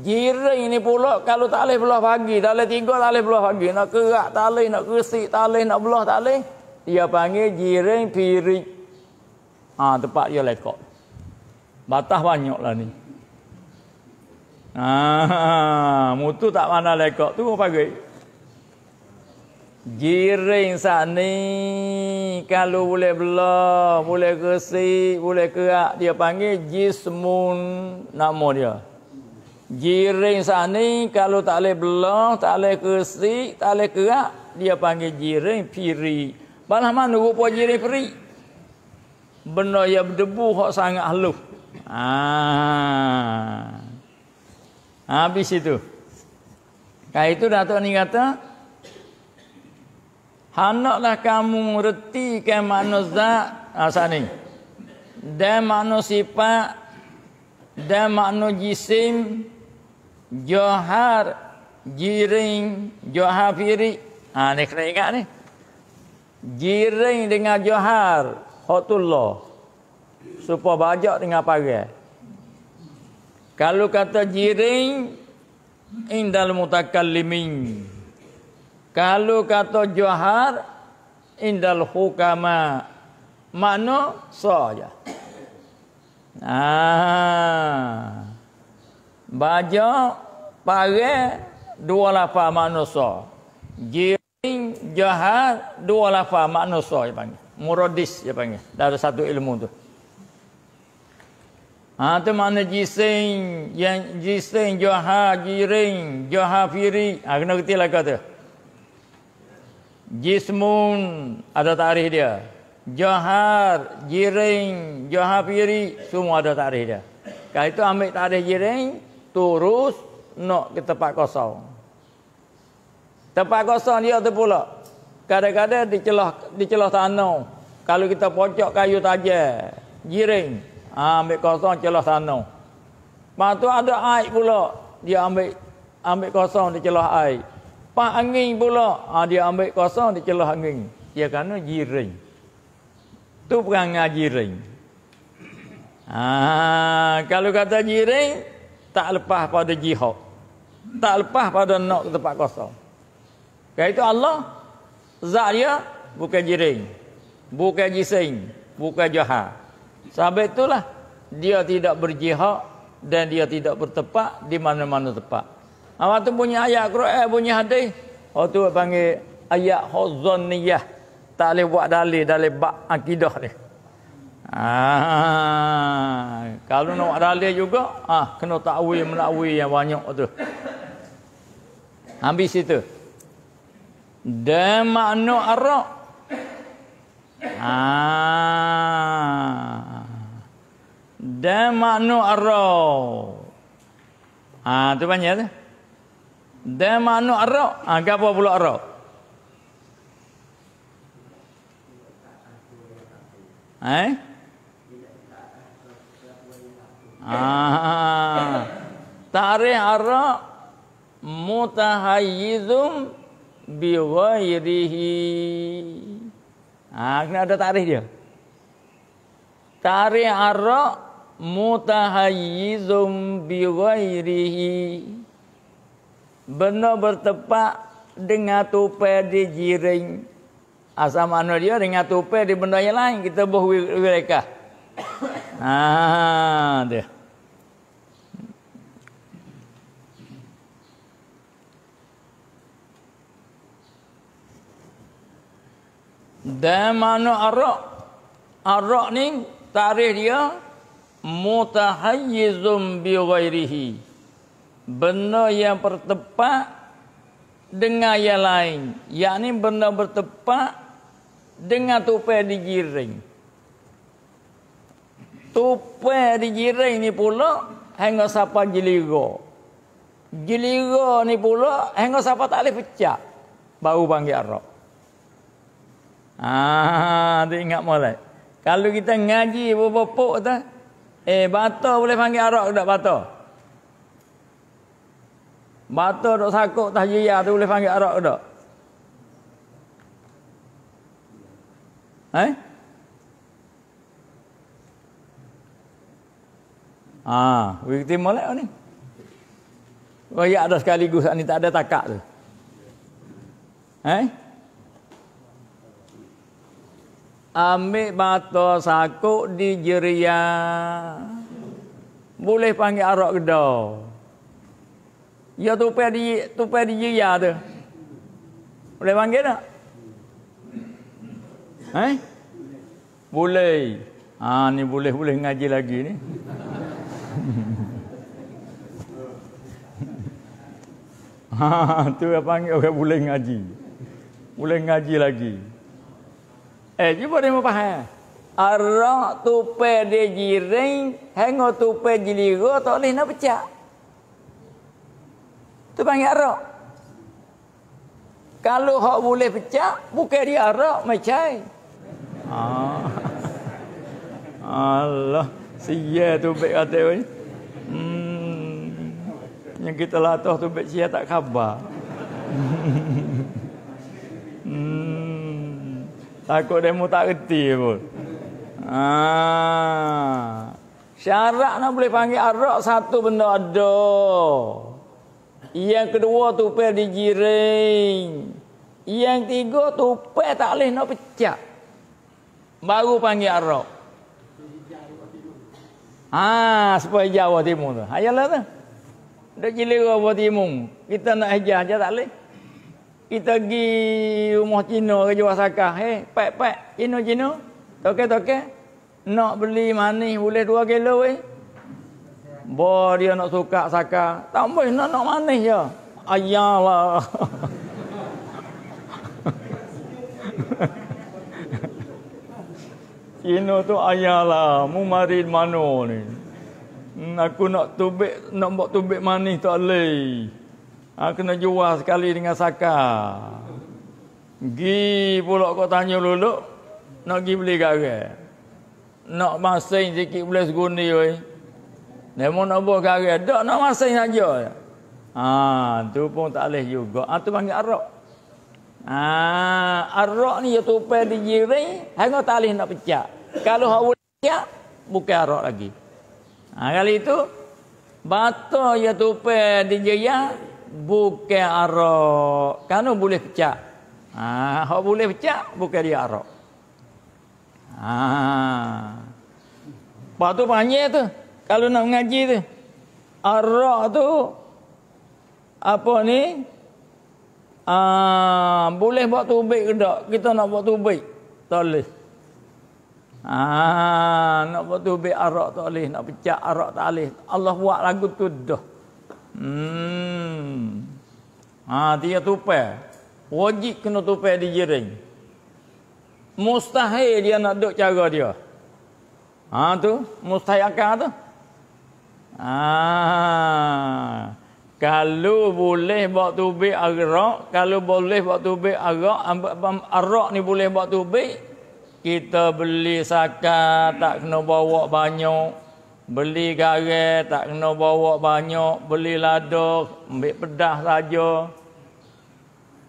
Speaker 1: Jiring ni pula kalau tak boleh belah pagi, tak boleh tiga tak boleh belah pagi, nak kerak tak boleh, nak kesik tak boleh, nak belah tak boleh. Dia panggil jiring pirik. Ah ha, tepat dia lekak. Batah banyaklah ni. Ah, mutu tak mana lekok tu apa gay? Giring sani kalau boleh belah, boleh kesi, boleh kerak dia panggil jismun nama dia. Giring sani kalau tak boleh belah, tak boleh kesi, tak boleh kerak dia panggil giring piri. Mana mana rupa giring piri? Benda yang berdebu hok sangat halus. Ah. Habis itu. Kali itu Datuk ni kata, Hanoklah kamu reti ke manusia asa ah, ni. Dan manusia dan manusia jisim, johar, jiring, johar firi. Ha, ah, ni kena ingat ni. Jiring dengan johar, khutullah. supaya bajak dengan pagar. Kalau kata jiring indal mutakallimin. Kalau kata johar indal hukama. Mano saja. Ah. baca pare dua lafa manusia. Jiring johar dua lafa manusia dia panggil. Muradis dia panggil. Dari satu ilmu tu. Ha tu mana jising yang jising joha jiring joha firi ha, kena kata lah kata. Jismun ada tarikh dia. Johar, jiring, johar firi semua ada tarikh dia. Kalau itu ambil tarikh jiring terus nak ke tempat kosong. Tempat kosong dia tu pula. Kadang-kadang dicelah, dicelah di tanah. Kalau kita pocok kayu tajam, jiring ha, ambil kosong celah sana. Lepas tu ada air pula, dia ambil ambil kosong di celah air. Pak angin pula, ha, dia ambil kosong di celah angin. Dia kena jiring. Tu perangai jiring. Ha, kalau kata jiring, tak lepas pada jihad. Tak lepas pada nak ke tempat kosong. Kaya itu Allah, zat dia bukan jiring. Bukan jising. Bukan jahat. Sampai itulah dia tidak berjihad dan dia tidak bertepak di mana-mana tepat. Awak tu punya ayat Quran, punya hadis. Oh tu panggil ayat hazaniyah. Tak boleh buat dalil dalil bab akidah ni. Ah, kalau nak buat dalil juga, ah kena takwil melakwi yang banyak tu. Habis itu. Dan makna arak. Ah, dan makna arau. Ha, tu banyak tu. Dan makna arau. Ha, apa pula arau? Eh? Ah, tarikh arak mutahayyizum biwairihi. Ah, ha, kena ada tarikh dia. Tarikh arak mutahayyizum biwairihi benar bertepak dengan tupai di jiring asal ah, mana dia dengan tupai di benda yang lain kita buhwi mereka ha dia Dan mana arak? Arak ni tarikh dia mutahayyizun bi ghairihi benda yang bertepat dengan yang lain yakni benda bertepat dengan tupai digiring tupai digiring ni pula hingga siapa giliro giliro ni pula hingga siapa tak boleh pecah baru panggil arak ah dia ingat molek kalau kita ngaji berpepuk tu Eh batu boleh panggil arak ke tak batu Bata dok sakok tahjiyah tu boleh panggil arak ke tak? Eh? Ah, we timo lek ni. Wayak ada sekaligus ni tak ada takak tu. Eh? ambil bata sakuk di jeria. Boleh panggil arak gedau. Ya tu pergi tu pergi jeria tu. Boleh panggil tak? Eh? Boleh. Ha ni boleh-boleh ngaji lagi ni. ha tu apa panggil orang boleh ngaji. Boleh ngaji lagi. Eh, cuba dia faham. Arak tupai dia jiring, hanga tupai jiliga, tak boleh nak pecah. Itu panggil arak. Kalau hak boleh pecah, bukan dia arak, macam. Ah. Allah, siya tupai baik kata. Oi. Hmm. Yang kita latuh tupai baik siya tak khabar. hmm. Takut demo tak reti pun. Ah. Ha. syarak nak boleh panggil arak satu benda ada. Yang kedua tupel dijiring. Yang tiga tupel tak boleh nak pecah. Baru panggil arak. Ah, ha, sebab hijau timur tu. Ayalah tu. Dah jilir timur. Kita nak hijau je tak boleh kita pergi rumah Cina ke jual sakah. Eh, hey, pat-pat Cina-Cina. Toke-toke. Nak beli manis boleh dua kilo eh. bo dia nak suka saka Tak boleh nak, nak manis je. Ayalah. Cina tu ayalah. Mumarin mana ni. Hmm, aku nak tubik, nak buat tubik manis tak boleh ha, Kena jual sekali dengan saka Gi pulak kau tanya dulu Nak gi beli karet Nak masing sikit boleh segundi oi. Dia mau nak buat karet Tak nak masing saja ha, Itu pun tak boleh juga ha, Itu panggil arak ha, Arak ni dia tupai di jiri Hanya tak boleh nak pecah Kalau awak boleh pecah Bukan arak lagi ha, Kali itu Batu ya tupai di jiri bukan arak. Kanu boleh pecah. Ha, hok boleh pecah bukan dia arak. Ha. Patu panjang tu kalau nak mengaji tu. Arak tu apa ni? Ah, ha, boleh buat tubik ke tak? Kita nak buat tubik. Tak Ah, ha, nak buat tubik arak tak nak pecah arak tak Allah buat lagu tu dah. Hmm. Ha, ah, dia tupai. Wajib kena tupai di jering. Mustahil dia nak duduk cara dia. Ha, tu. Mustahil akal tu. Ha. Kalau boleh buat tubik arak. Kalau boleh buat tubik arak. Arak ni boleh buat tubik. Kita beli sakat. Tak kena bawa banyak. Beli garet, tak kena bawa banyak. Beli ladok, ambil pedas saja.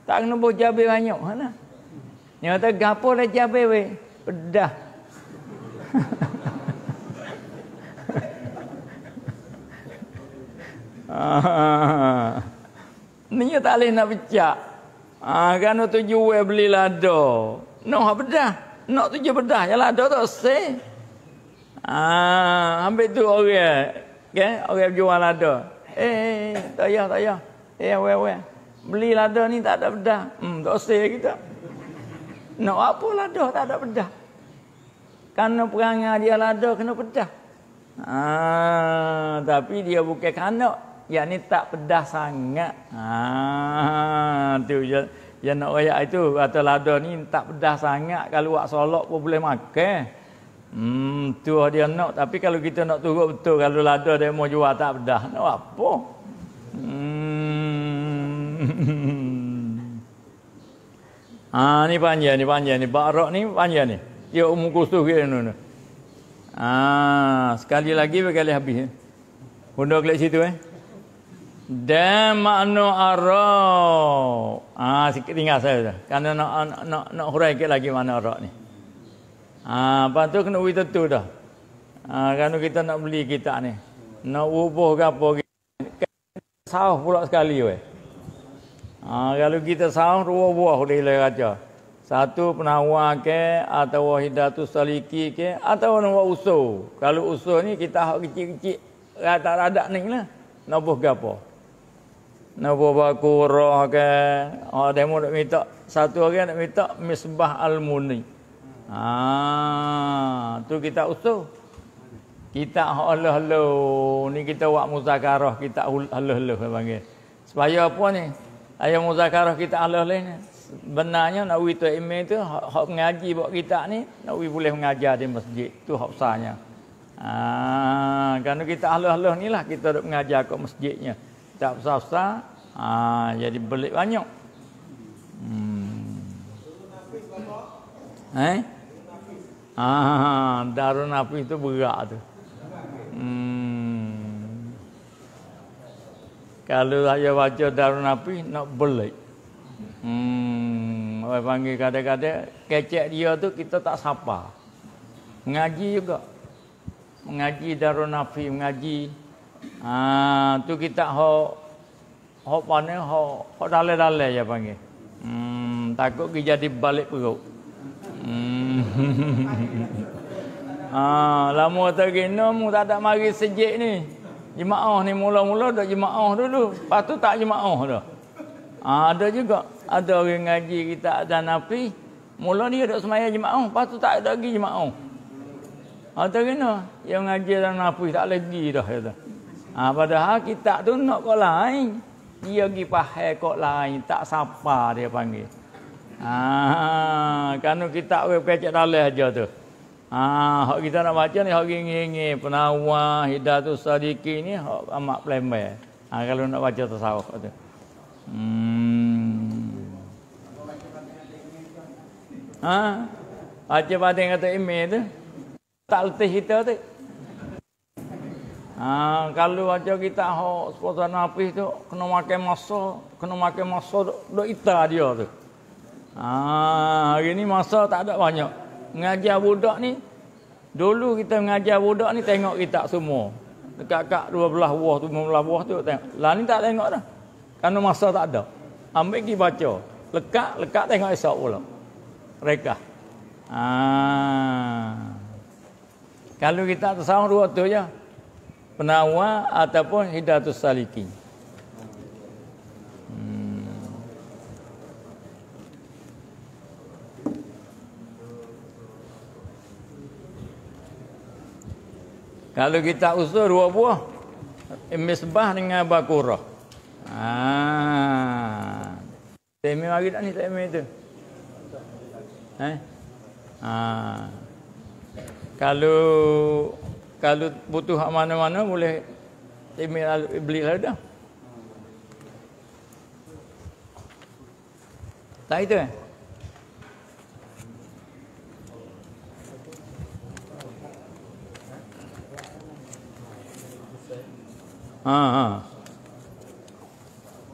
Speaker 1: Tak kena bawa cabai banyak. Mana? Dia kata, gapa dah cabai, weh? Pedas. Ni ah, tak boleh nak pecah. Ah, kan tujuh jual beli ladok, Nak no, pedah, Nak no, tujuh pedah. pedas. Yang lada tu, say. Ah, ambil tu orang. Okay. Okey, orang jual lada. Eh, hey, eh, eh, tak payah, tak payah. Eh, hey, weh, weh. Beli lada ni tak ada bedah. Hmm, tak usah kita. Nak apa lada tak ada bedah. Karena perang dia lada kena bedah. Ah, tapi dia bukan kanak. Yang ni tak pedas sangat. Ah, tu je. Yang nak ayat itu, kata lada ni tak pedas sangat. Kalau buat solok pun boleh makan. Hmm, tu dia nak. Tapi kalau kita nak turut betul. Kalau lada dia mau jual tak pedah. Nak apa? Hmm. ha, ni panjang ni panjang ni. Barok ni panjang ni. Dia umur kusuh ke Ah, ha, sekali lagi berkali habis. Bunda eh? kelihatan situ eh. Dan makna arak. Ah, ha, sikit tinggal saya. Kerana nak, nak, nak, nak hurai lagi mana arak ni. Ha, lepas tu kena ui tentu dah. Ha, kerana kita nak beli kita ni. Nak ubah ke apa. Kan sauh pula sekali we. Ha, kalau kita sauh, dua buah boleh hilang raja. Satu penawar ke, atau wahidatu saliki ke, atau nama usul. Kalau usul ni, kita hak kecil-kecil. Rata radak ni lah. Nak buah gapa. Nak buah bakurah ke. Ha, dia nak minta, satu orang nak minta misbah al-muni. Ah, tu kita usul. Kita halo-halo. Ni kita buat muzakarah kita halo-halo panggil. Supaya apa ni? Ayah muzakarah kita halo-halo ni. Benarnya nak wui tu tu hak mengaji buat kita ni, nak wui boleh mengajar di masjid. Tu hak usahanya. Ah, kerana kita halo-halo ni lah kita duk mengajar kat masjidnya. Tak usah-usah. Ah, jadi belik banyak. Hmm. Eh? Ah, darun api itu berak tu. Hmm. Kalau saya baca darun api nak belik. Hmm, orang panggil kadang-kadang kecek dia tu kita tak sapa. Mengaji juga. Mengaji darun api, mengaji. Ah, tu kita ho ho pane ho ho dale-dale ya panggil. Hmm, takut dia jadi balik perut. Hmm ah, lama tak kena mu tak ada mari sejik ni. Jemaah ni mula-mula dak jemaah dulu, lepas tu tak jemaah dah. Ah, ada juga. Ada orang ngaji kita ada nafi, mula dia dak semaya jemaah, lepas tu tak ada lagi jemaah. Ah, tak kena. Yang ngaji dan nafi tak lagi dah kata. Ya ah, padahal kita tu nak kau lain. Dia pergi pahal kau lain, tak sapa dia panggil. Ah, kerana kita boleh pecah dalih aja tu. Ah, kita nak baca ni, hak ingi-ingi, penawar, hidatus sadiki ni, hak amat pelembe. Ha, ah, kalau nak baca tasawuf tu. Hmm. Ha? Baca pada yang kata ime tu. Tak letih kita tu. Ha, kalau baca kita hak sepatutnya nafis tu, kena makan masa, kena makan masa, duk, ita dia tu. Ah, hari ni masa tak ada banyak. Mengajar budak ni dulu kita mengajar budak ni tengok kita semua. Dekat kak 12 buah tu 15 buah tu tengok. Lah ni tak tengok dah. Karena masa tak ada. Ambil pergi baca. Lekat, lekat tengok esok pula. Reka. Ah. Ha. Kalau kita tersawang dua tu ya, Penawar ataupun hidatus salikin. Kalau kita usul dua buah Misbah dengan Bakurah Haa Temi lagi tak ni temi tu Haa eh? ha. Kalau Kalau butuh mana-mana boleh Temi lalu, beli lalu dah Tak itu eh? Ha ha.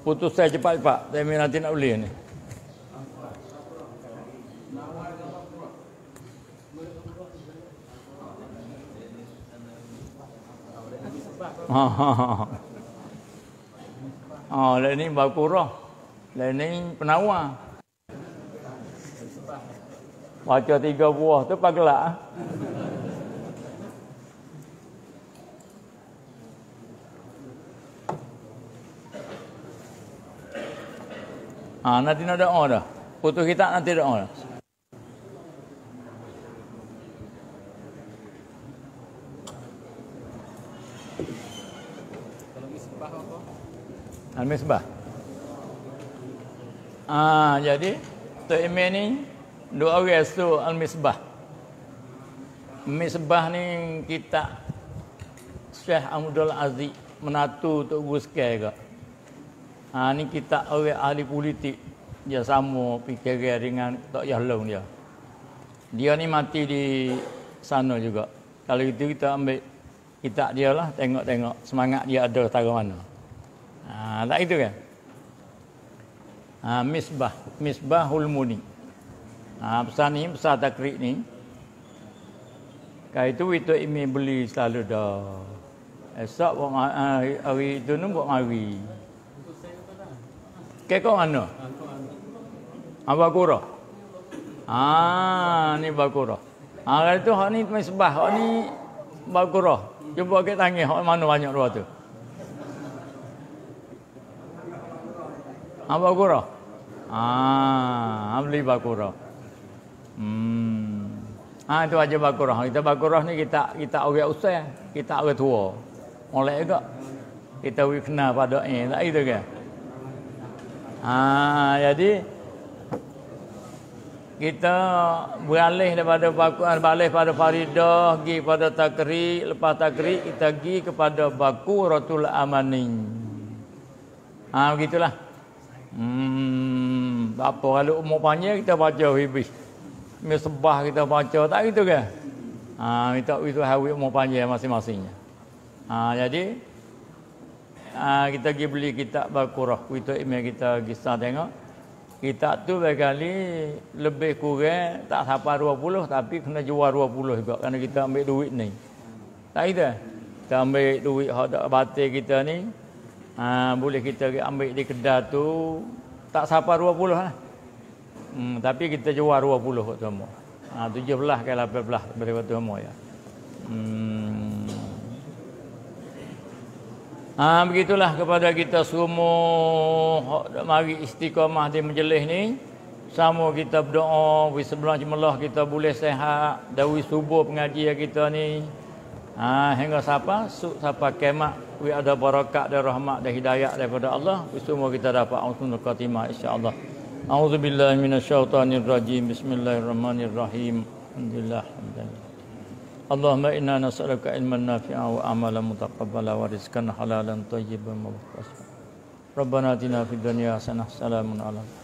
Speaker 1: Putus saya cepat-cepat. Saya -cepat. nanti nak beli ni. Ha ha ha. Ha, ha lain ni bau kurang. Lain ni penawar. Baca tiga buah tu pagelak. Ha. Ha, nanti nak doa dah. Putus kita nanti doa dah. Almi sembah. Ah, ha, jadi tu ini ni dua orang tu Almi sembah. Almi sembah ni kita Syekh Abdul Aziz menatu tu Guskai ke. Ha ni kita awek ahli politik dia sama fikir dengan tok Yahlong dia. Dia ni mati di sana juga. Kalau itu kita ambil kita dia lah tengok-tengok semangat dia ada tara mana. Ha tak itu kan? Ha misbah, misbahul muni. Ha pesan ni pesan takrik ni. Kalau itu itu ini beli selalu dah. Esok buat ha, hari itu nombok mari. Kekau mana? Abah Kuro. Ah, ni Abah Kuro. Ah, kalau tu hak ni mesbah, hak ni Abah Cuba kita tanya hak mana banyak ruah tu. Abah Kuro. Ah, Abli Abah Hmm. Ah, itu aja Abah Kuro. Kita Abah ni kita kita awak usai, kita awak tua. Oleh juga kita wikna pada ni, tak itu ke? Kan? Ha, jadi kita beralih daripada bakuan eh, balik pada faridah pergi pada takri lepas takri kita pergi kepada baku rotul amani ha, gitulah. hmm, apa kalau umur panjang kita baca habis ni kita baca tak gitu ke ha, kita itu hawi umur panjang masing-masingnya ha, jadi Ah, kita pergi beli kitab Bakurah. Kita email kita kita tengok. Kitab tu berkali lebih kurang tak sampai 20 tapi kena jual 20 juga kerana kita ambil duit ni. Tak kita. Kita ambil duit hak batik kita ni. Ha, boleh kita ambil di kedai tu tak sampai 20 lah. Hmm, tapi kita jual 20 kat semua. Ha, ah, 17 ke 18 berapa tu semua ya. Hmm. Ha, begitulah kepada kita semua mari istiqamah di majlis ni. Sama kita berdoa, bi sebelah jemaah kita boleh sehat dari subuh pengajian ya kita ni. Ha, hingga siapa? Sup siapa kemak. Wi ada barakat dan rahmat dan hidayah daripada Allah. Bi semua kita dapat husnul khatimah insya-Allah. A'udzubillahi minasyaitonirrajim. Bismillahirrahmanirrahim. Alhamdulillah. Alhamdulillah. Allahumma inna nas'aluka ilman nafi'a wa amalan mutaqabbala wa rizqan halalan thayyiban mubarakatan. Rabbana atina fid dunya hasanah wa salamun 'alal akhirah.